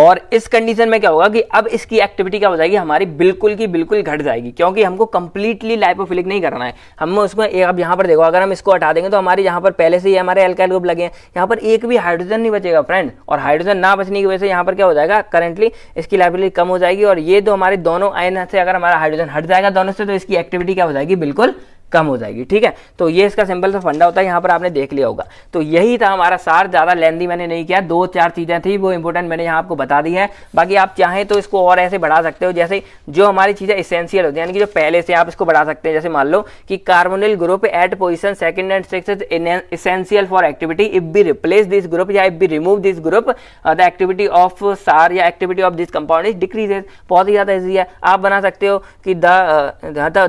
Speaker 1: और इस कंडीशन में क्या होगा कि अब इसकी एक्टिविटी क्या हो जाएगी हमारी बिल्कुल की बिल्कुल घट जाएगी क्योंकि हमको कंप्लीटली लाइपोफिलिक नहीं करना है हम उसको अब यहाँ पर देखो अगर हम इसको हटा देंगे तो हमारे यहाँ पर पहले से ही हमारे एल्काइल ग्रुप लगे हैं यहाँ पर एक भी हाइड्रोजन नहीं बचेगा फ्रेंड और हाइड्रोजन ना बचने की वजह से यहाँ पर क्या हो जाएगा करंटली इसकी लाइबिलिटी कम हो जाएगी और ये दो हमारे दोनों आयन से अगर हमारा हाइड्रोजन हट जाएगा दोनों से तो इसकी एक्टिविटी क्या हो जाएगी बिल्कुल कम हो जाएगी ठीक है तो ये इसका सिंपल सा फंडा होता है यहाँ पर आपने देख लिया होगा तो यही था हमारा सार ज़्यादा लेंदी मैंने नहीं किया दो चार चीज़ें थी वो इंपॉर्टेंट मैंने यहाँ आपको बता दी है बाकी आप चाहें तो इसको और ऐसे बढ़ा सकते हो जैसे जो हमारी चीज़ें इसेंशियल होती हैं यानी कि जो पहले से आप इसको बढ़ा सकते हैं जैसे मान लो कि carbonyl group at position second and six is essential for activity if B replace this group या if we remove this group the activity of SAR या activity of this compound is decreases बहुत ही ज़्यादा easy है आप बना सकते हो कि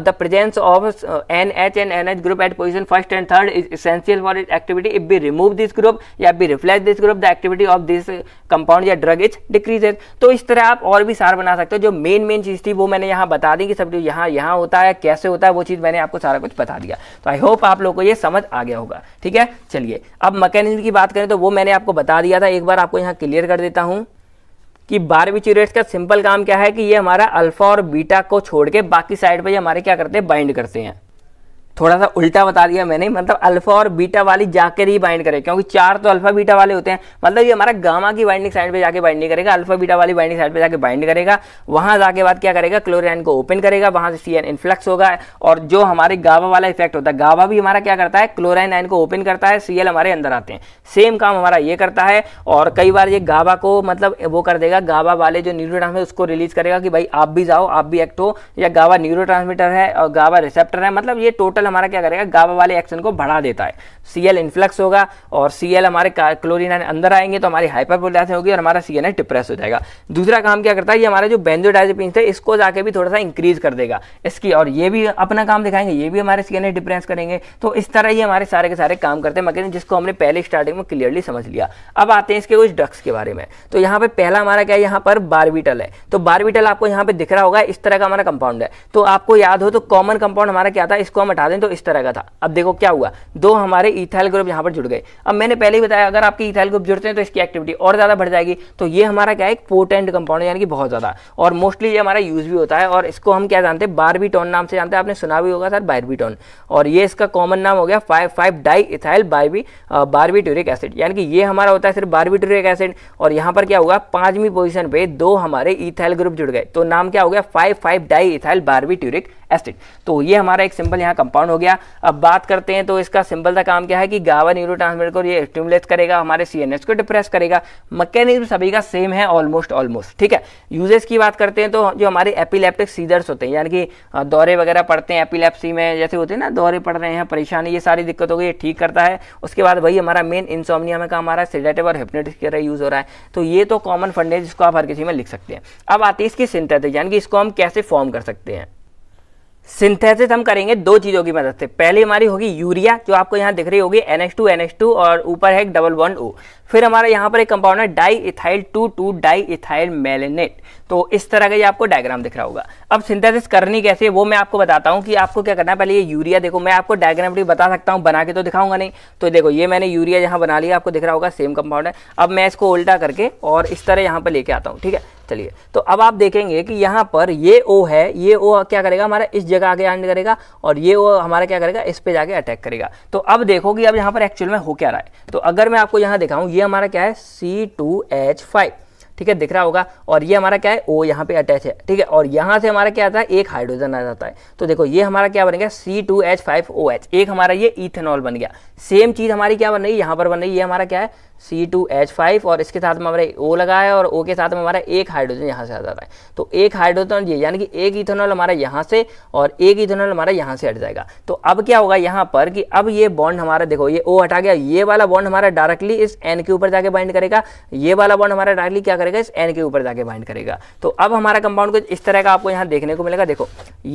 Speaker 1: the presence of N H and N H group at position first and third is essential for it activity if we remove this group या we reflex this group the activity of this compound या drug is decreases. तो इस तरह आप और भी सार बना सकते हो जो मेन मेन चीज़ थी वो मैंने यहाँ बता दी कि सब जो यहाँ यहाँ होता है कैसे होता है वो चीज़ मैंने आपको सारा कुछ बता दिया तो आई होप आप लोग को ये समझ आ गया होगा ठीक है चलिए अब मैकेनिज्म की बात करें तो वो मैंने आपको बता दिया था एक बार आपको यहाँ क्लियर कर देता हूँ कि बारबिचुरेट्स का सिंपल काम क्या है कि ये हमारा अल्फा और बीटा को छोड़ के बाकी साइड पर ये हमारे क्या करते हैं बाइंड करते हैं थोड़ा सा उल्टा बता दिया मैंने मतलब अल्फा और बीटा वाली जाकर ही बाइंड करे क्योंकि चार तो अल्फा बीटा वाले होते हैं मतलब ये हमारा गामा की बाइंडिंग साइड पे जाके बाइंड नहीं करेगा अल्फा बीटा वाली बाइंडिंग साइड पे जाके बाइंड करेगा वहां जाके बाद क्या करेगा क्लोरियन को ओपन करेगा वहां से सी एन इन्फ्लक्स होगा और जो हमारे गावा वाला इफेक्ट होता है गावा भी हमारा क्या करता है क्लोराइन आइन को ओपन करता है सी हमारे अंदर आते हैं सेम काम हमारा ये करता है और कई बार ये गावा को मतलब वो कर देगा गावा वाले जो न्यूरो है उसको रिलीज करेगा कि भाई आप भी जाओ आप भी एक्ट हो या गावा न्यूरो है और गावा रिसेप्टर है मतलब ये टोटल केमिकल हमारा क्या करेगा गाबा वाले एक्शन को बढ़ा देता है सीएल इन्फ्लक्स होगा और सीएल हमारे क्लोरीन अंदर आएंगे तो हमारी हाइपर पोलाइजेशन होगी और हमारा सी डिप्रेस हो जाएगा दूसरा काम क्या करता है ये हमारा जो बेंजोडाइजेपिन्स है इसको जाके भी थोड़ा सा इंक्रीज कर देगा इसकी और ये भी अपना काम दिखाएंगे ये भी हमारे सी डिप्रेस करेंगे तो इस तरह ही हमारे सारे के सारे काम करते हैं मगर जिसको हमने पहले स्टार्टिंग में क्लियरली समझ लिया अब आते हैं इसके कुछ ड्रग्स के बारे में तो यहाँ पर पहला हमारा क्या है यहाँ पर बारबिटल है तो बारबिटल आपको यहाँ पर दिख रहा होगा इस तरह का हमारा कंपाउंड है तो आपको याद हो तो कॉमन कंपाउंड हमारा क्या था इसको हम हटा दें तो इस तरह का था अब देखो क्या हुआ दो हमारे इथाइल ग्रुप यहाँ पर जुड़ गए अब मैंने पहले ही बताया अगर आपके इथाइल ग्रुप जुड़ते हैं तो इसकी एक्टिविटी और ज़्यादा बढ़ जाएगी तो ये हमारा क्या है एक पोटेंट कंपाउंड यानी कि बहुत ज़्यादा और मोस्टली ये हमारा यूज़ भी होता है और इसको हम क्या जानते हैं बारबीटोन नाम से जानते हैं आपने सुना भी होगा सर बारबीटोन और ये इसका कॉमन नाम हो गया five five di ethyl barbi barbituric acid यानी कि ये हमारा होता है सिर्फ बारबीटोरिक एसिड और यहाँ पर क्या हुआ पांचवी पोजिशन पर दो हमारे इथाइल ग्रुप जुड़ गए तो नाम क्या हो गया five five di ethyl barbituric acid तो ये हमारा एक सिंपल यहाँ कंपाउंड हो गया अब बात करते हैं तो इसका सिंपल का काम क्या है कि गावा न्यूरो को ये स्टिमुलेट करेगा हमारे सी को डिप्रेस करेगा मैकेनिज्म सभी का सेम है ऑलमोस्ट ऑलमोस्ट ठीक है यूजेस की बात करते हैं तो जो हमारे एपिलेप्टिक सीजर्स होते हैं यानी कि दौरे वगैरह पड़ते हैं एपिलेप्सी में जैसे होते हैं ना दौरे पड़ रहे हैं परेशानी ये सारी दिक्कत हो गई ठीक करता है उसके बाद वही हमारा मेन इंसोमिया में काम आ रहा है सिडेटिव और हिप्नेटिक की यूज हो रहा है तो ये तो कॉमन फंड है जिसको आप हर किसी में लिख सकते हैं अब आती है इसकी सिंथेटिक यानी कि इसको हम कैसे फॉर्म कर सकते हैं सिंथेसिस हम करेंगे दो चीज़ों की मदद से पहले हमारी होगी यूरिया जो आपको यहां दिख रही होगी N H two N H two और ऊपर है डबल बॉन्ड ओ फिर हमारा यहाँ पर एक कंपाउंड है di ethyl two two di ethyl malonate तो इस तरह का ये आपको डायग्राम दिख रहा होगा अब सिंथेसिस करनी कैसे वो मैं आपको बताता हूँ कि आपको क्या करना है पहले ये यूरिया देखो मैं आपको डायग्राम बता सकता हूँ बना के तो दिखाऊंगा नहीं तो देखो ये मैंने यूरिया यहाँ बना लिया आपको दिख रहा होगा सेम कंपाउंड है अब मैं इसको उल्टा करके और इस तरह यहाँ पर लेके आता हूँ ठीक है चलिए तो अब आप देखेंगे कि यहाँ पर ये ओ है ये ओ क्या करेगा हमारा इस जगह आगे आने करेगा और ये ओ हमारा क्या करेगा इस पे जाके अटैक करेगा तो अब देखो कि अब यहाँ पर एक्चुअल में हो क्या रहा है तो अगर मैं आपको यहाँ दिखाऊँ ये हमारा क्या है सी टू एच फाइव ठीक है दिख रहा होगा और ये हमारा क्या है ओ यहाँ पे अटैच है ठीक है और यहाँ से हमारा क्या आता है एक हाइड्रोजन आ जाता है तो देखो ये हमारा क्या बनेगा C two H five O H एक हमारा ये इथेनॉल बन गया सेम चीज़ हमारी क्या बन रही है यहाँ पर बन रही है ये हमारा क्या है C2H5 टू एच फाइव और इसके साथ में हमारा ओ लगा है और ओ के साथ में हमारा एक हाइड्रोजन यहाँ से आ जाता है तो एक हाइड्रोजन ये यानी कि एक इथेनॉल हमारा यहाँ से और एक इथेनॉल हमारा यहाँ से हट जाएगा तो अब क्या होगा यहाँ पर कि अब ये बॉन्ड हमारा देखो ये ओ हटा गया ये वाला बॉन्ड हमारा डायरेक्टली इस एन के ऊपर जाके बाइंड करेगा ये वाला बॉन्ड हमारा डायरेक्टली क्या करेगा इस एन के ऊपर जाके बाइंड करेगा तो अब हमारा कंपाउंड कुछ इस तरह का आपको यहाँ देखने को मिलेगा देखो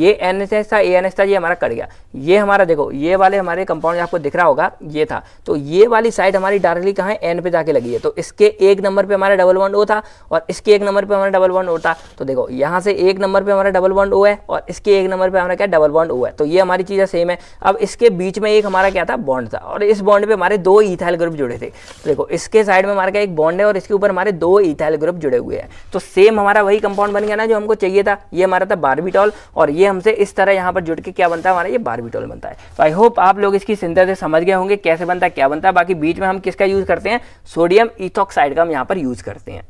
Speaker 1: ये एन एस एस था ए एन एस था ये हमारा कट गया ये हमारा देखो ये वाले हमारे कंपाउंड आपको दिख रहा होगा ये था तो ये वाली साइड हमारी डायरेक्टली कहाँ है एन एंड पे जाके लगी है तो इसके एक नंबर पे हमारा डबल वन ओ था और इसके एक नंबर पे हमारा डबल वन ओ था तो देखो यहाँ से एक नंबर पे हमारा डबल वन ओ है और इसके एक नंबर पे हमारा क्या डबल वन ओ है तो ये हमारी चीज़ें सेम है अब इसके बीच में एक हमारा क्या था बॉन्ड था और इस बॉन्ड पर हमारे दो ईथाइल ग्रुप जुड़े थे तो देखो इसके साइड में हमारा क्या एक बॉन्ड है और इसके ऊपर हमारे दो ईथाइल ग्रुप जुड़े हुए हैं तो सेम हमारा वही कंपाउंड बन गया ना जो हमको चाहिए था ये हमारा था बारबीटॉल और ये हमसे इस तरह यहाँ पर जुड़ के क्या बनता है हमारा ये बारबीटॉल बनता है तो आई होप आप लोग इसकी से समझ गए होंगे कैसे बनता है क्या बनता है बाकी बीच में हम किसका यूज़ करते हैं हैं सोडियम इथोक्साइड का हम यहाँ पर यूज करते हैं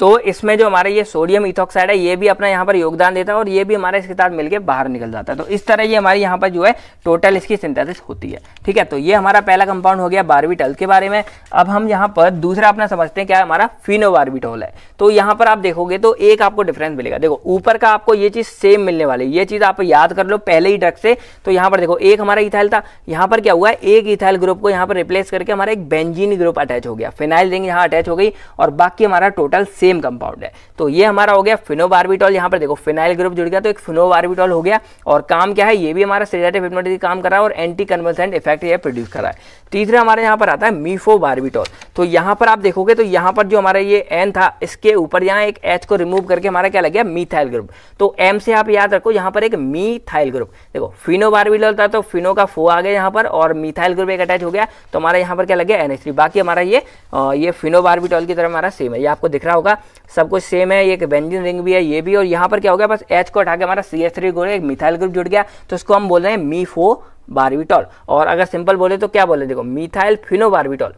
Speaker 1: तो इसमें जो हमारा ये सोडियम इथोक्साइड है ये भी अपना यहाँ पर योगदान देता है और ये भी हमारे इसके साथ मिलकर बाहर निकल जाता है तो इस तरह ये हमारे यहाँ पर जो है टोटल इसकी सिंथेसिस होती है ठीक है तो ये हमारा पहला कंपाउंड हो गया बारबिटल के बारे में अब हम यहाँ पर दूसरा अपना समझते हैं क्या हमारा फिनोबारबिटोल है तो यहाँ पर आप देखोगे तो एक आपको डिफरेंस मिलेगा देखो ऊपर का आपको ये चीज़ सेम मिलने वाली ये चीज़ आप याद कर लो पहले ही ड्रग से तो यहाँ पर देखो एक हमारा इथाइल था यहाँ पर क्या हुआ एक इथाइल ग्रुप को यहाँ पर रिप्लेस करके हमारा एक बेंजीन ग्रुप अटैच हो गया फिनाइल रिंग यहाँ अटैच हो गई और बाकी हमारा टोटल सेम सेम कंपाउंड है तो ये हमारा हो गया फिनोबार्बिटॉल यहाँ पर देखो फिनाइल ग्रुप जुड़ गया तो एक फिनोबार्बिटॉल हो गया और काम क्या है ये भी हमारा सेडेटिव हिप्नोटिक काम कर रहा है और एंटी कन्वर्सेंट इफेक्ट ये प्रोड्यूस कर रहा है तीसरा हमारे यहाँ पर आता है मीफोबार्बिटॉल तो यहाँ पर आप देखोगे तो यहाँ पर जो हमारा ये एन था इसके ऊपर यहाँ एक एच को रिमूव करके हमारा क्या लग गया मीथाइल ग्रुप तो एम से आप याद रखो यहाँ पर एक मीथाइल ग्रुप देखो फिनोबार्बिटॉल था तो फिनो का फो आ गया यहाँ पर और मिथाइल ग्रुप एक अटैच हो गया तो हमारा यहाँ पर क्या लग गया एन बाकी हमारा ये आ, ये फिनोबार्बिटॉल की तरह हमारा सेम है ये आपको दिख रहा होगा सब कुछ सेम है ये एक बेंजिन रिंग भी है ये भी और यहाँ पर क्या हो गया बस एच को हटा के हमारा सी एस थ्री एक मिथाइल ग्रुप जुड़ गया तो इसको हम बोल रहे हैं मी फो e बारबिटॉल और अगर सिंपल बोले तो क्या बोले देखो मिथाइल फिनो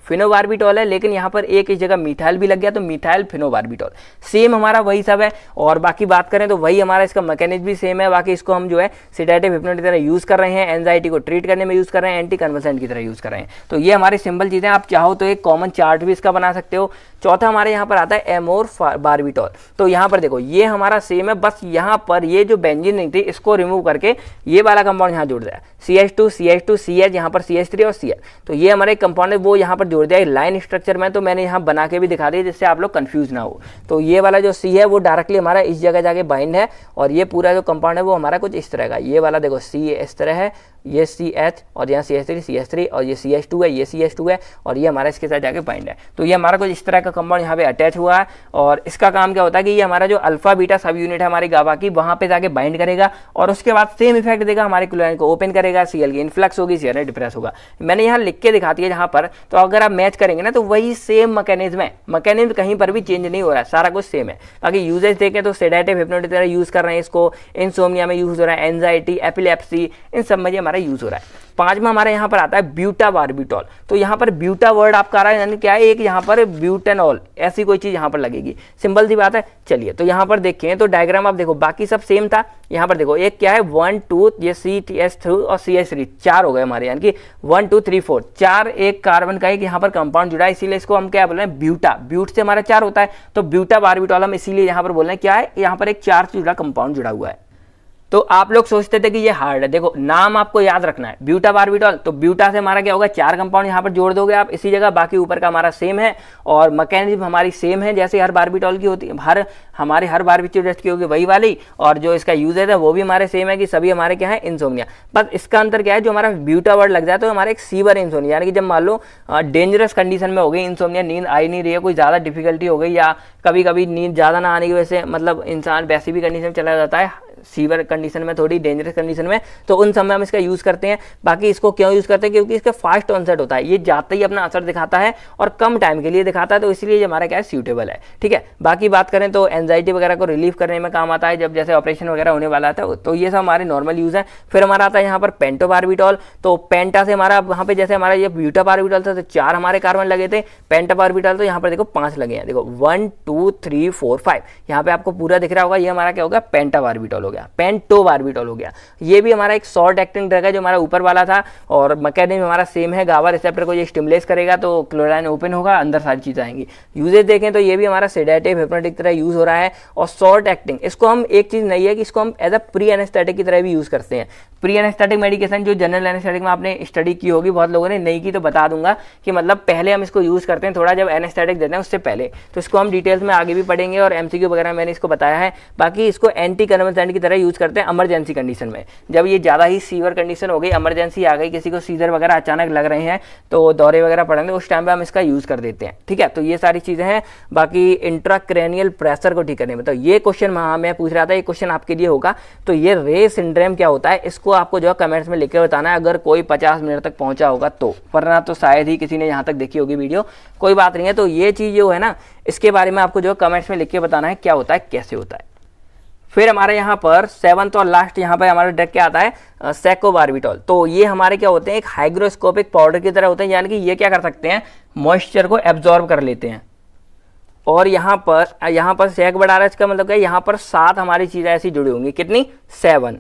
Speaker 1: फिनोबार्बिटॉल है लेकिन यहाँ पर एक ही जगह मिथाइल भी लग गया तो मिथाइल फिनोबार्बिटॉल सेम हमारा वही सब है और बाकी बात करें तो वही हमारा इसका मैकेनिज्म भी सेम है बाकी इसको हम जो है सिडेटिव हिप्नोटिक की तरह यूज़ कर रहे हैं एनजाइटी को ट्रीट करने में यूज़ कर रहे हैं एंटी कन्वर्सेंट की तरह यूज़ कर रहे हैं तो ये हमारी सिंपल चीज़ें आप चाहो तो एक कॉमन चार्ट भी इसका बना सकते हो चौथा हमारे यहाँ पर आता है एमोर बारबिटॉल तो यहाँ पर देखो ये हमारा सेम है बस यहाँ पर ये जो बेंजिन नहीं थी इसको रिमूव करके ये वाला कंपाउंड यहाँ जुड़ जाए C two C H two C H यहाँ पर सी एच थ्री और सी एच तो ये हमारे कंपाउंड वो यहाँ पर जोड़ दिया लाइन स्ट्रक्चर में तो मैंने यहाँ बना के भी दिखा दिया जिससे आप लोग कन्फ्यूज ना हो तो ये वाला जो सी है वो डायरेक्टली हमारा इस जगह जाके बाइंड है और ये पूरा जो कंपाउंड है वो हमारा कुछ इस तरह का ये वाला देखो सी इस तरह है ये सी एच और यहाँ C H three C H three और ये सी एच टू है ये सी एच टू है और ये हमारा इसके साथ जाके बाइंड है तो ये हमारा कुछ इस तरह का कंपाउंड यहाँ पे अटैच हुआ है और इसका काम क्या होता है कि ये हमारा जो अल्फा बीटा सब यूनिट है हमारी गावा की वहाँ पे जाके बाइंड करेगा और उसके बाद सेम इफेक्ट देगा हमारे क्लोराइन को ओपन करेगा सी की इन्फ्लक्स होगी सी डिप्रेस होगा मैंने यहाँ लिख के दिखाती है जहाँ पर तो अगर आप मैच करेंगे ना तो वही सेम मकैनिज्म है मकैनिज्म कहीं पर भी चेंज नहीं हो रहा है सारा कुछ सेम है बाकी यूजेज देखें तो सेडेटिव हिप्नोटिक यूज़ कर रहे हैं इसको इनसोमिया में यूज़ हो रहा है एनजाइटी एपिलेप्सी इन सब में ये हमारा यूज हो रहा है पांचवा हमारे यहाँ पर आता है ब्यूटा बारबिटॉल तो यहाँ पर ब्यूटा वर्ड आपका आ रहा है यानी क्या है एक यहाँ पर ब्यूटेनॉल ऐसी कोई चीज़ यहाँ पर लगेगी सिंपल सी बात है चलिए तो यहाँ पर देखें तो डायग्राम आप देखो बाकी सब सेम था यहाँ पर देखो एक क्या है वन टू ये सी टी एस थ्रू और सी एस थ्री चार हो गए हमारे यानी कि वन टू थ्री फोर चार एक कार्बन का एक यहाँ पर कंपाउंड जुड़ा है इसीलिए इसको हम क्या बोल रहे हैं ब्यूटा ब्यूट से हमारा चार होता है तो ब्यूटा बारबिटॉल हम इसीलिए यहाँ पर बोल रहे हैं क्या है यहाँ पर एक चार से जुड़ा कंपाउंड जुड़ा हुआ है तो आप लोग सोचते थे कि ये हार्ड है देखो नाम आपको याद रखना है ब्यूटा बारबिटॉल तो ब्यूटा से हमारा क्या होगा चार कंपाउंड यहाँ पर जोड़ दोगे आप इसी जगह बाकी ऊपर का हमारा सेम है और मैकेनिज्म हमारी सेम है जैसे हर बारबिटॉल की होती है हर हमारे हर बारबिटॉल टेस्ट की होगी वही वाली और जो इसका यूजेज है वो भी हमारे सेम है कि सभी हमारे क्या है इंसोमिया बस इसका अंतर क्या है जो हमारा ब्यूटा वर्ड लग जाता है तो हमारा एक सीवर इंसोमिया यानी कि जब मान लो डेंजरस कंडीशन में हो गई इंसोमिया नींद आई नहीं रही है कोई ज़्यादा डिफिकल्टी हो गई या कभी कभी नींद ज़्यादा ना आने की वजह से मतलब इंसान वैसी भी कंडीशन में चला जाता है सीवर कंडीशन में थोड़ी डेंजरस कंडीशन में तो उन समय हम इसका यूज़ करते हैं बाकी इसको क्यों यूज़ करते हैं क्योंकि इसका फास्ट ऑनसेट होता है ये जाते ही अपना असर दिखाता है और कम टाइम के लिए दिखाता है तो इसलिए ये हमारा क्या है सूटेबल है ठीक है बाकी बात करें तो एनजाइटी वगैरह को रिलीव करने में काम आता है जब जैसे ऑपरेशन वगैरह होने वाला था तो ये सब हमारे नॉर्मल यूज़ है फिर हमारा आता है यहाँ पर पेंटो बारबिटॉल तो पेंटा से हमारा वहाँ पे जैसे हमारा ये ब्यूटा बारबिटॉल था तो चार हमारे कार्बन लगे थे पेंटा बारबिटॉल तो यहाँ पर देखो पाँच लगे हैं देखो one two three four five यहाँ पे आपको पूरा दिख रहा होगा ये हमारा क्या होगा पेंटा बारबिटॉल गया पेंटो बारबिटॉल हो गया ये भी हमारा एक शॉर्ट एक्टिंग ड्रग है जो हमारा ऊपर वाला था और मैकेनिज्म हमारा सेम है गावा रिसेप्टर को ये स्टिमुलेस करेगा तो क्लोराइन ओपन होगा अंदर सारी चीज़ें आएंगी यूजेज देखें तो ये भी हमारा सेडेटिव हेपनेटिक तरह यूज़ हो रहा है और शॉर्ट एक्टिंग इसको हम एक चीज़ नहीं है कि इसको हम एज अ प्री एनेस्थेटिक की तरह भी यूज़ करते हैं प्री एनेस्थेटिक मेडिकेशन जो जनरल एनेस्थेटिक में आपने स्टडी की होगी बहुत लोगों ने नहीं की तो बता दूंगा कि मतलब पहले हम इसको यूज़ करते हैं थोड़ा जब एनेस्थेटिक देते हैं उससे पहले तो इसको हम डिटेल्स में आगे भी पढ़ेंगे और एमसीक्यू वगैरह मैंने इसको बताया है बाकी इसको एंटी कन्वेंसेंट की तरह यूज़ करते हैं एमरजेंसी कंडीशन में जब ये ज़्यादा ही सीवर कंडीशन हो गई एमरजेंसी आ गई किसी को सीजर वगैरह अचानक लग रहे हैं तो दौरे वगैरह पड़ेंगे उस टाइम पर हम इसका यूज़ कर देते हैं ठीक है तो ये सारी चीज़ें हैं बाकी इंट्राक्रेनियल प्रेशर को ठीक करने में तो ये क्वेश्चन मैं पूछ रहा था ये क्वेश्चन आपके लिए होगा तो ये रे सिंड्रेम क्या होता है इसको आपको जो है कमेंट्स में के बताना है अगर कोई पचास मिनट तक पहुंचा होगा तो वरना तो शायद ही किसी ने यहाँ तक देखी होगी वीडियो कोई बात नहीं है तो ये चीज़ जो है ना इसके बारे में आपको जो कमेंट्स में लिख के बताना है क्या होता है कैसे होता है फिर हमारे यहाँ पर सेवन्थ और लास्ट यहाँ पर हमारा ड्रग क्या आता है सेकोबार्बिटॉल तो ये हमारे क्या होते हैं एक हाइग्रोस्कोपिक पाउडर की तरह होते हैं यानी कि ये क्या कर सकते हैं मॉइस्चर को एब्जॉर्ब कर लेते हैं और यहाँ पर यहाँ पर सेक बढ़ा रहा है इसका मतलब क्या है यहाँ पर सात हमारी चीज़ें ऐसी जुड़ी होंगी कितनी सेवन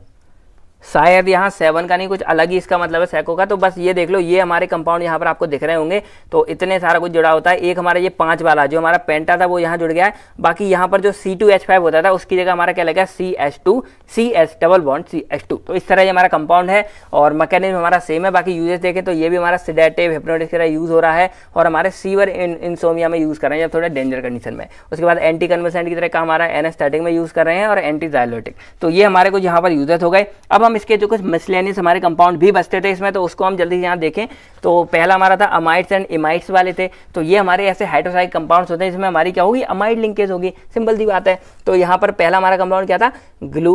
Speaker 1: शायद यहाँ सेवन का नहीं कुछ अलग ही इसका मतलब है सैको का तो बस ये देख लो ये हमारे कंपाउंड यहाँ पर आपको दिख रहे होंगे तो इतने सारा कुछ जुड़ा होता है एक हमारा ये पांच वाला जो हमारा पेंटा था वो यहाँ जुड़ गया है बाकी यहाँ पर जो सी टू एच फाइव होता था उसकी जगह हमारा क्या लगा C H two C H double bond C H two तो इस तरह ये हमारा कंपाउंड है और मैकेनिज्म हमारा सेम है बाकी यूजेस देखें तो ये भी हमारा सिडेटिव हिप्नोटिक की तरह यूज हो रहा है और हमारे सीवर इंसोमिया में यूज कर रहे हैं जब थोड़ा डेंजर कंडीशन में उसके बाद एंटी कन्वर्सेंट की तरह का हमारा एनेस्थेटिक में यूज कर रहे हैं और एंटी जायलोटिक तो ये हमारे कुछ यहाँ पर यूजेस हो गए अब हम हम इसके जो कुछ मिसलेनियस हमारे कंपाउंड भी बचते थे इसमें तो उसको हम जल्दी से यहाँ देखें तो पहला हमारा था अमाइड्स एंड इमाइड्स वाले थे तो ये हमारे ऐसे हाइड्रोसाइड कंपाउंड्स होते हैं जिसमें हमारी क्या होगी अमाइड लिंकेज होगी सिंपल सी बात है तो यहाँ पर पहला हमारा कंपाउंड क्या था ग्लू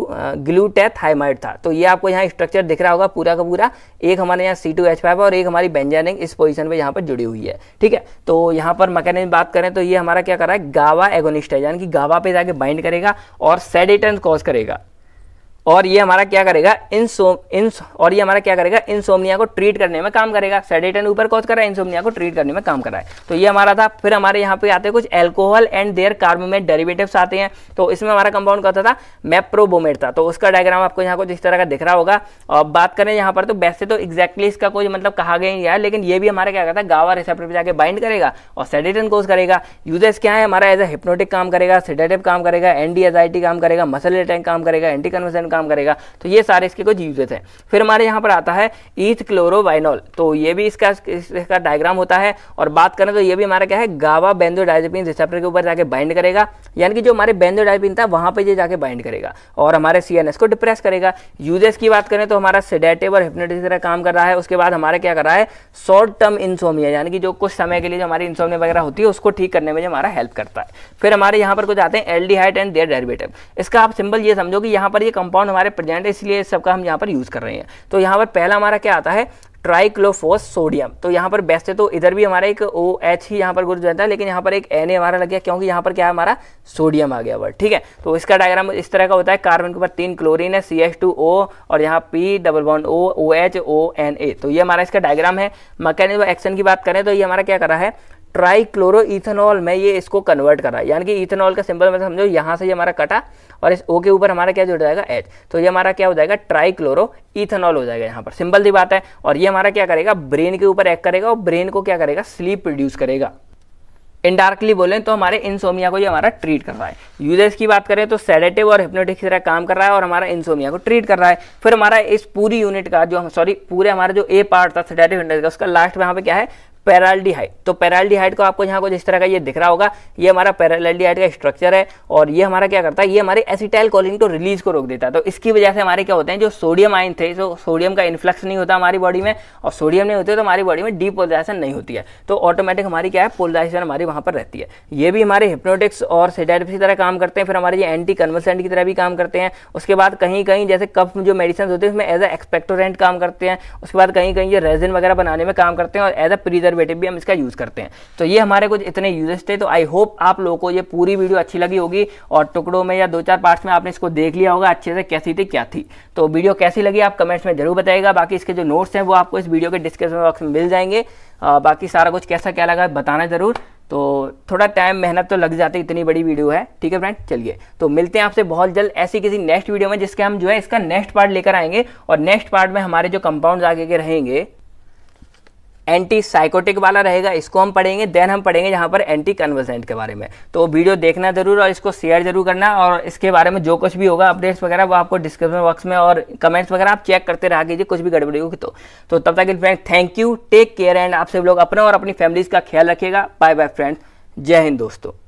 Speaker 1: ग्लूटेथाइमाइड था तो ये आपको यहाँ स्ट्रक्चर दिख रहा होगा पूरा का पूरा एक हमारे यहाँ सी टू एच फाइव और एक हमारी बेंजानिंग इस पोजिशन पर यहाँ पर जुड़ी हुई है ठीक है तो यहाँ पर मैकेनिज बात करें तो ये हमारा क्या कर रहा है गावा एगोनिस्ट है यानी कि गावा पे जाके बाइंड करेगा और सेडेटन कॉज करेगा और ये हमारा क्या करेगा इन सोम इन और ये हमारा क्या करेगा इनसोमनिया को ट्रीट करने में काम करेगा सेडेटन ऊपर कॉज कर रहा है इनसोमनिया को ट्रीट करने में काम कर रहा है तो ये हमारा था फिर हमारे यहाँ पे आते हैं कुछ एल्कोहल एंड देयर कार्ब में डेरिवेटिव्स आते हैं तो इसमें हमारा कंपाउंड कहता था मैप्रोबोमेट था तो उसका डायग्राम आपको यहाँ कुछ इस तरह का दिख रहा होगा और बात करें यहाँ पर तो वैसे तो एक्जैक्टली इसका कोई मतलब कहा गया नहीं है लेकिन ये भी हमारा क्या करता है गावा रिसेप्टर पर जाकर बाइंड करेगा और सेडेटन कोज करेगा यूजेस क्या है हमारा एज ए हिप्नोटिक काम करेगा सेडेटिव काम करेगा एंटी एजाइटी काम करेगा मसल रिटेन काम करेगा एंटी कन्वर्सन काम करेगा तो ये सारे इसके कुछ यूजेस हैं फिर हमारे यहाँ पर आता है ईथ क्लोरोवाइनॉल तो ये भी इसका इसका डायग्राम होता है और बात करें तो ये भी हमारा क्या है गावा बेंदो डाइजपिन रिसेप्टर के ऊपर जाके बाइंड करेगा यानी कि जो हमारे बेंदो डाइजपिन था वहाँ पर ये जाके बाइंड करेगा और हमारे सी को डिप्रेस करेगा यूजेस की बात करें तो हमारा सेडेटिव और हिप्नोटिस तरह काम कर रहा है उसके बाद हमारा क्या कर रहा है शॉर्ट टर्म इंसोमिया यानी कि जो कुछ समय के लिए जो हमारी इंसोमिया वगैरह होती है उसको ठीक करने में जो हमारा हेल्प करता है फिर हमारे यहाँ पर कुछ आते हैं एल्डिहाइट एंड देयर डेरिवेटिव इसका आप सिंपल ये समझो कि यहाँ पर ये कंपाउंड कंपाउंड हमारे प्रेजेंट है इसलिए सबका हम यहाँ पर यूज़ कर रहे हैं तो यहाँ पर पहला हमारा क्या आता है ट्राइक्लोफोस सोडियम तो यहाँ पर बेस्ट है तो इधर भी हमारा एक ओ एच ही यहाँ पर गुरु जाता है लेकिन यहाँ पर एक एन ए हमारा लग गया क्योंकि यहाँ पर क्या है हमारा सोडियम आ गया वर्ड ठीक है तो इसका डायग्राम इस तरह का होता है कार्बन के ऊपर तीन क्लोरीन है सी एच टू ओ और यहाँ P double bond O O H O N A तो ये हमारा इसका डायग्राम है मैकेनिज्म एक्शन की बात करें तो ये हमारा क्या कर रहा है ट्राई क्लोरो इथेनॉल में ये इसको कन्वर्ट कर रहा है यानी कि इथेनॉल का सिंपल मतलब समझो यहाँ से ये हमारा कटा और इस ओ के ऊपर हमारा क्या जुड़ जाएगा एच तो ये हमारा क्या हो जाएगा ट्राई क्लोरो इथेनॉल हो जाएगा यहाँ पर सिंपल सी बात है और ये हमारा क्या करेगा ब्रेन के ऊपर एक्ट करेगा और ब्रेन को क्या करेगा स्लीप प्रोड्यूस करेगा इनडार्कली बोलें तो हमारे इंसोमिया को ये हमारा ट्रीट कर रहा है यूजेस की बात करें तो सेडेटिव और हिप्नोटिक की तरह काम कर रहा है और हमारा इंसोमिया को ट्रीट कर रहा है फिर हमारा इस पूरी यूनिट का जो हम सॉरी पूरे हमारा जो ए पार्ट था सेडेटिव का उसका लास्ट में यहाँ पे क्या है पैराल्डिहाइड तो पैराल्डिहाइड को आपको यहाँ को जिस तरह का ये दिख रहा होगा ये हमारा पैराल्डिहाइड का स्ट्रक्चर है और ये हमारा क्या करता है ये हमारे एसिटाइल कोलिन को रिलीज को रोक देता है तो इसकी वजह से हमारे क्या होते हैं जो सोडियम आयन थे जो सोडियम का इन्फ्लक्स नहीं होता हमारी बॉडी में और सोडियम नहीं होते तो हमारी बॉडी में डी डीपोलाइजेशन नहीं होती है तो ऑटोमेटिक तो हमारी क्या है पोलाइजेशन हमारी वहाँ पर रहती है ये भी हमारे हिप्नोटिक्स और सेडाइटिव की तरह काम करते हैं फिर हमारे ये एंटी कन्वर्सेंट की तरह भी काम करते हैं उसके बाद कहीं कहीं जैसे कफ जो मेडिसिन होते हैं उसमें एज अ एक्सपेक्टोरेंट काम करते हैं उसके बाद कहीं कहीं ये रेजिन वगैरह बनाने में काम करते हैं और एज अ प्रीजर्व डेरिवेटिव भी हम इसका यूज़ करते हैं तो ये हमारे कुछ इतने यूजेस थे तो आई होप आप लोगों को ये पूरी वीडियो अच्छी लगी होगी और टुकड़ों में या दो चार पार्ट्स में आपने इसको देख लिया होगा अच्छे से कैसी थी क्या थी तो वीडियो कैसी लगी आप कमेंट्स में जरूर बताएगा बाकी इसके जो नोट्स हैं वो आपको इस वीडियो के डिस्क्रिप्शन बॉक्स में मिल जाएंगे बाकी सारा कुछ कैसा क्या लगा बताना ज़रूर तो थोड़ा टाइम मेहनत तो लग जाती इतनी बड़ी वीडियो है ठीक है फ्रेंड चलिए तो मिलते हैं आपसे बहुत जल्द ऐसी किसी नेक्स्ट वीडियो में जिसके हम जो है इसका नेक्स्ट पार्ट लेकर आएंगे और नेक्स्ट पार्ट में हमारे जो कंपाउंड आगे के रहेंगे एंटी साइकोटिक वाला रहेगा इसको हम पढ़ेंगे देन हम पढ़ेंगे यहाँ पर एंटी कन्वर्सेंट के बारे में तो वीडियो देखना जरूर और इसको शेयर जरूर करना और इसके बारे में जो कुछ भी होगा अपडेट्स वगैरह वो आपको डिस्क्रिप्शन बॉक्स में और कमेंट्स वगैरह आप चेक करते रहा कीजिए कुछ भी गड़बड़ी होगी तो तो तब तक friend thank you take care and आप सब लोग अपने और अपनी फैमिलीज का ख्याल रखेगा बाय बाय फ्रेंड जय हिंद दोस्तों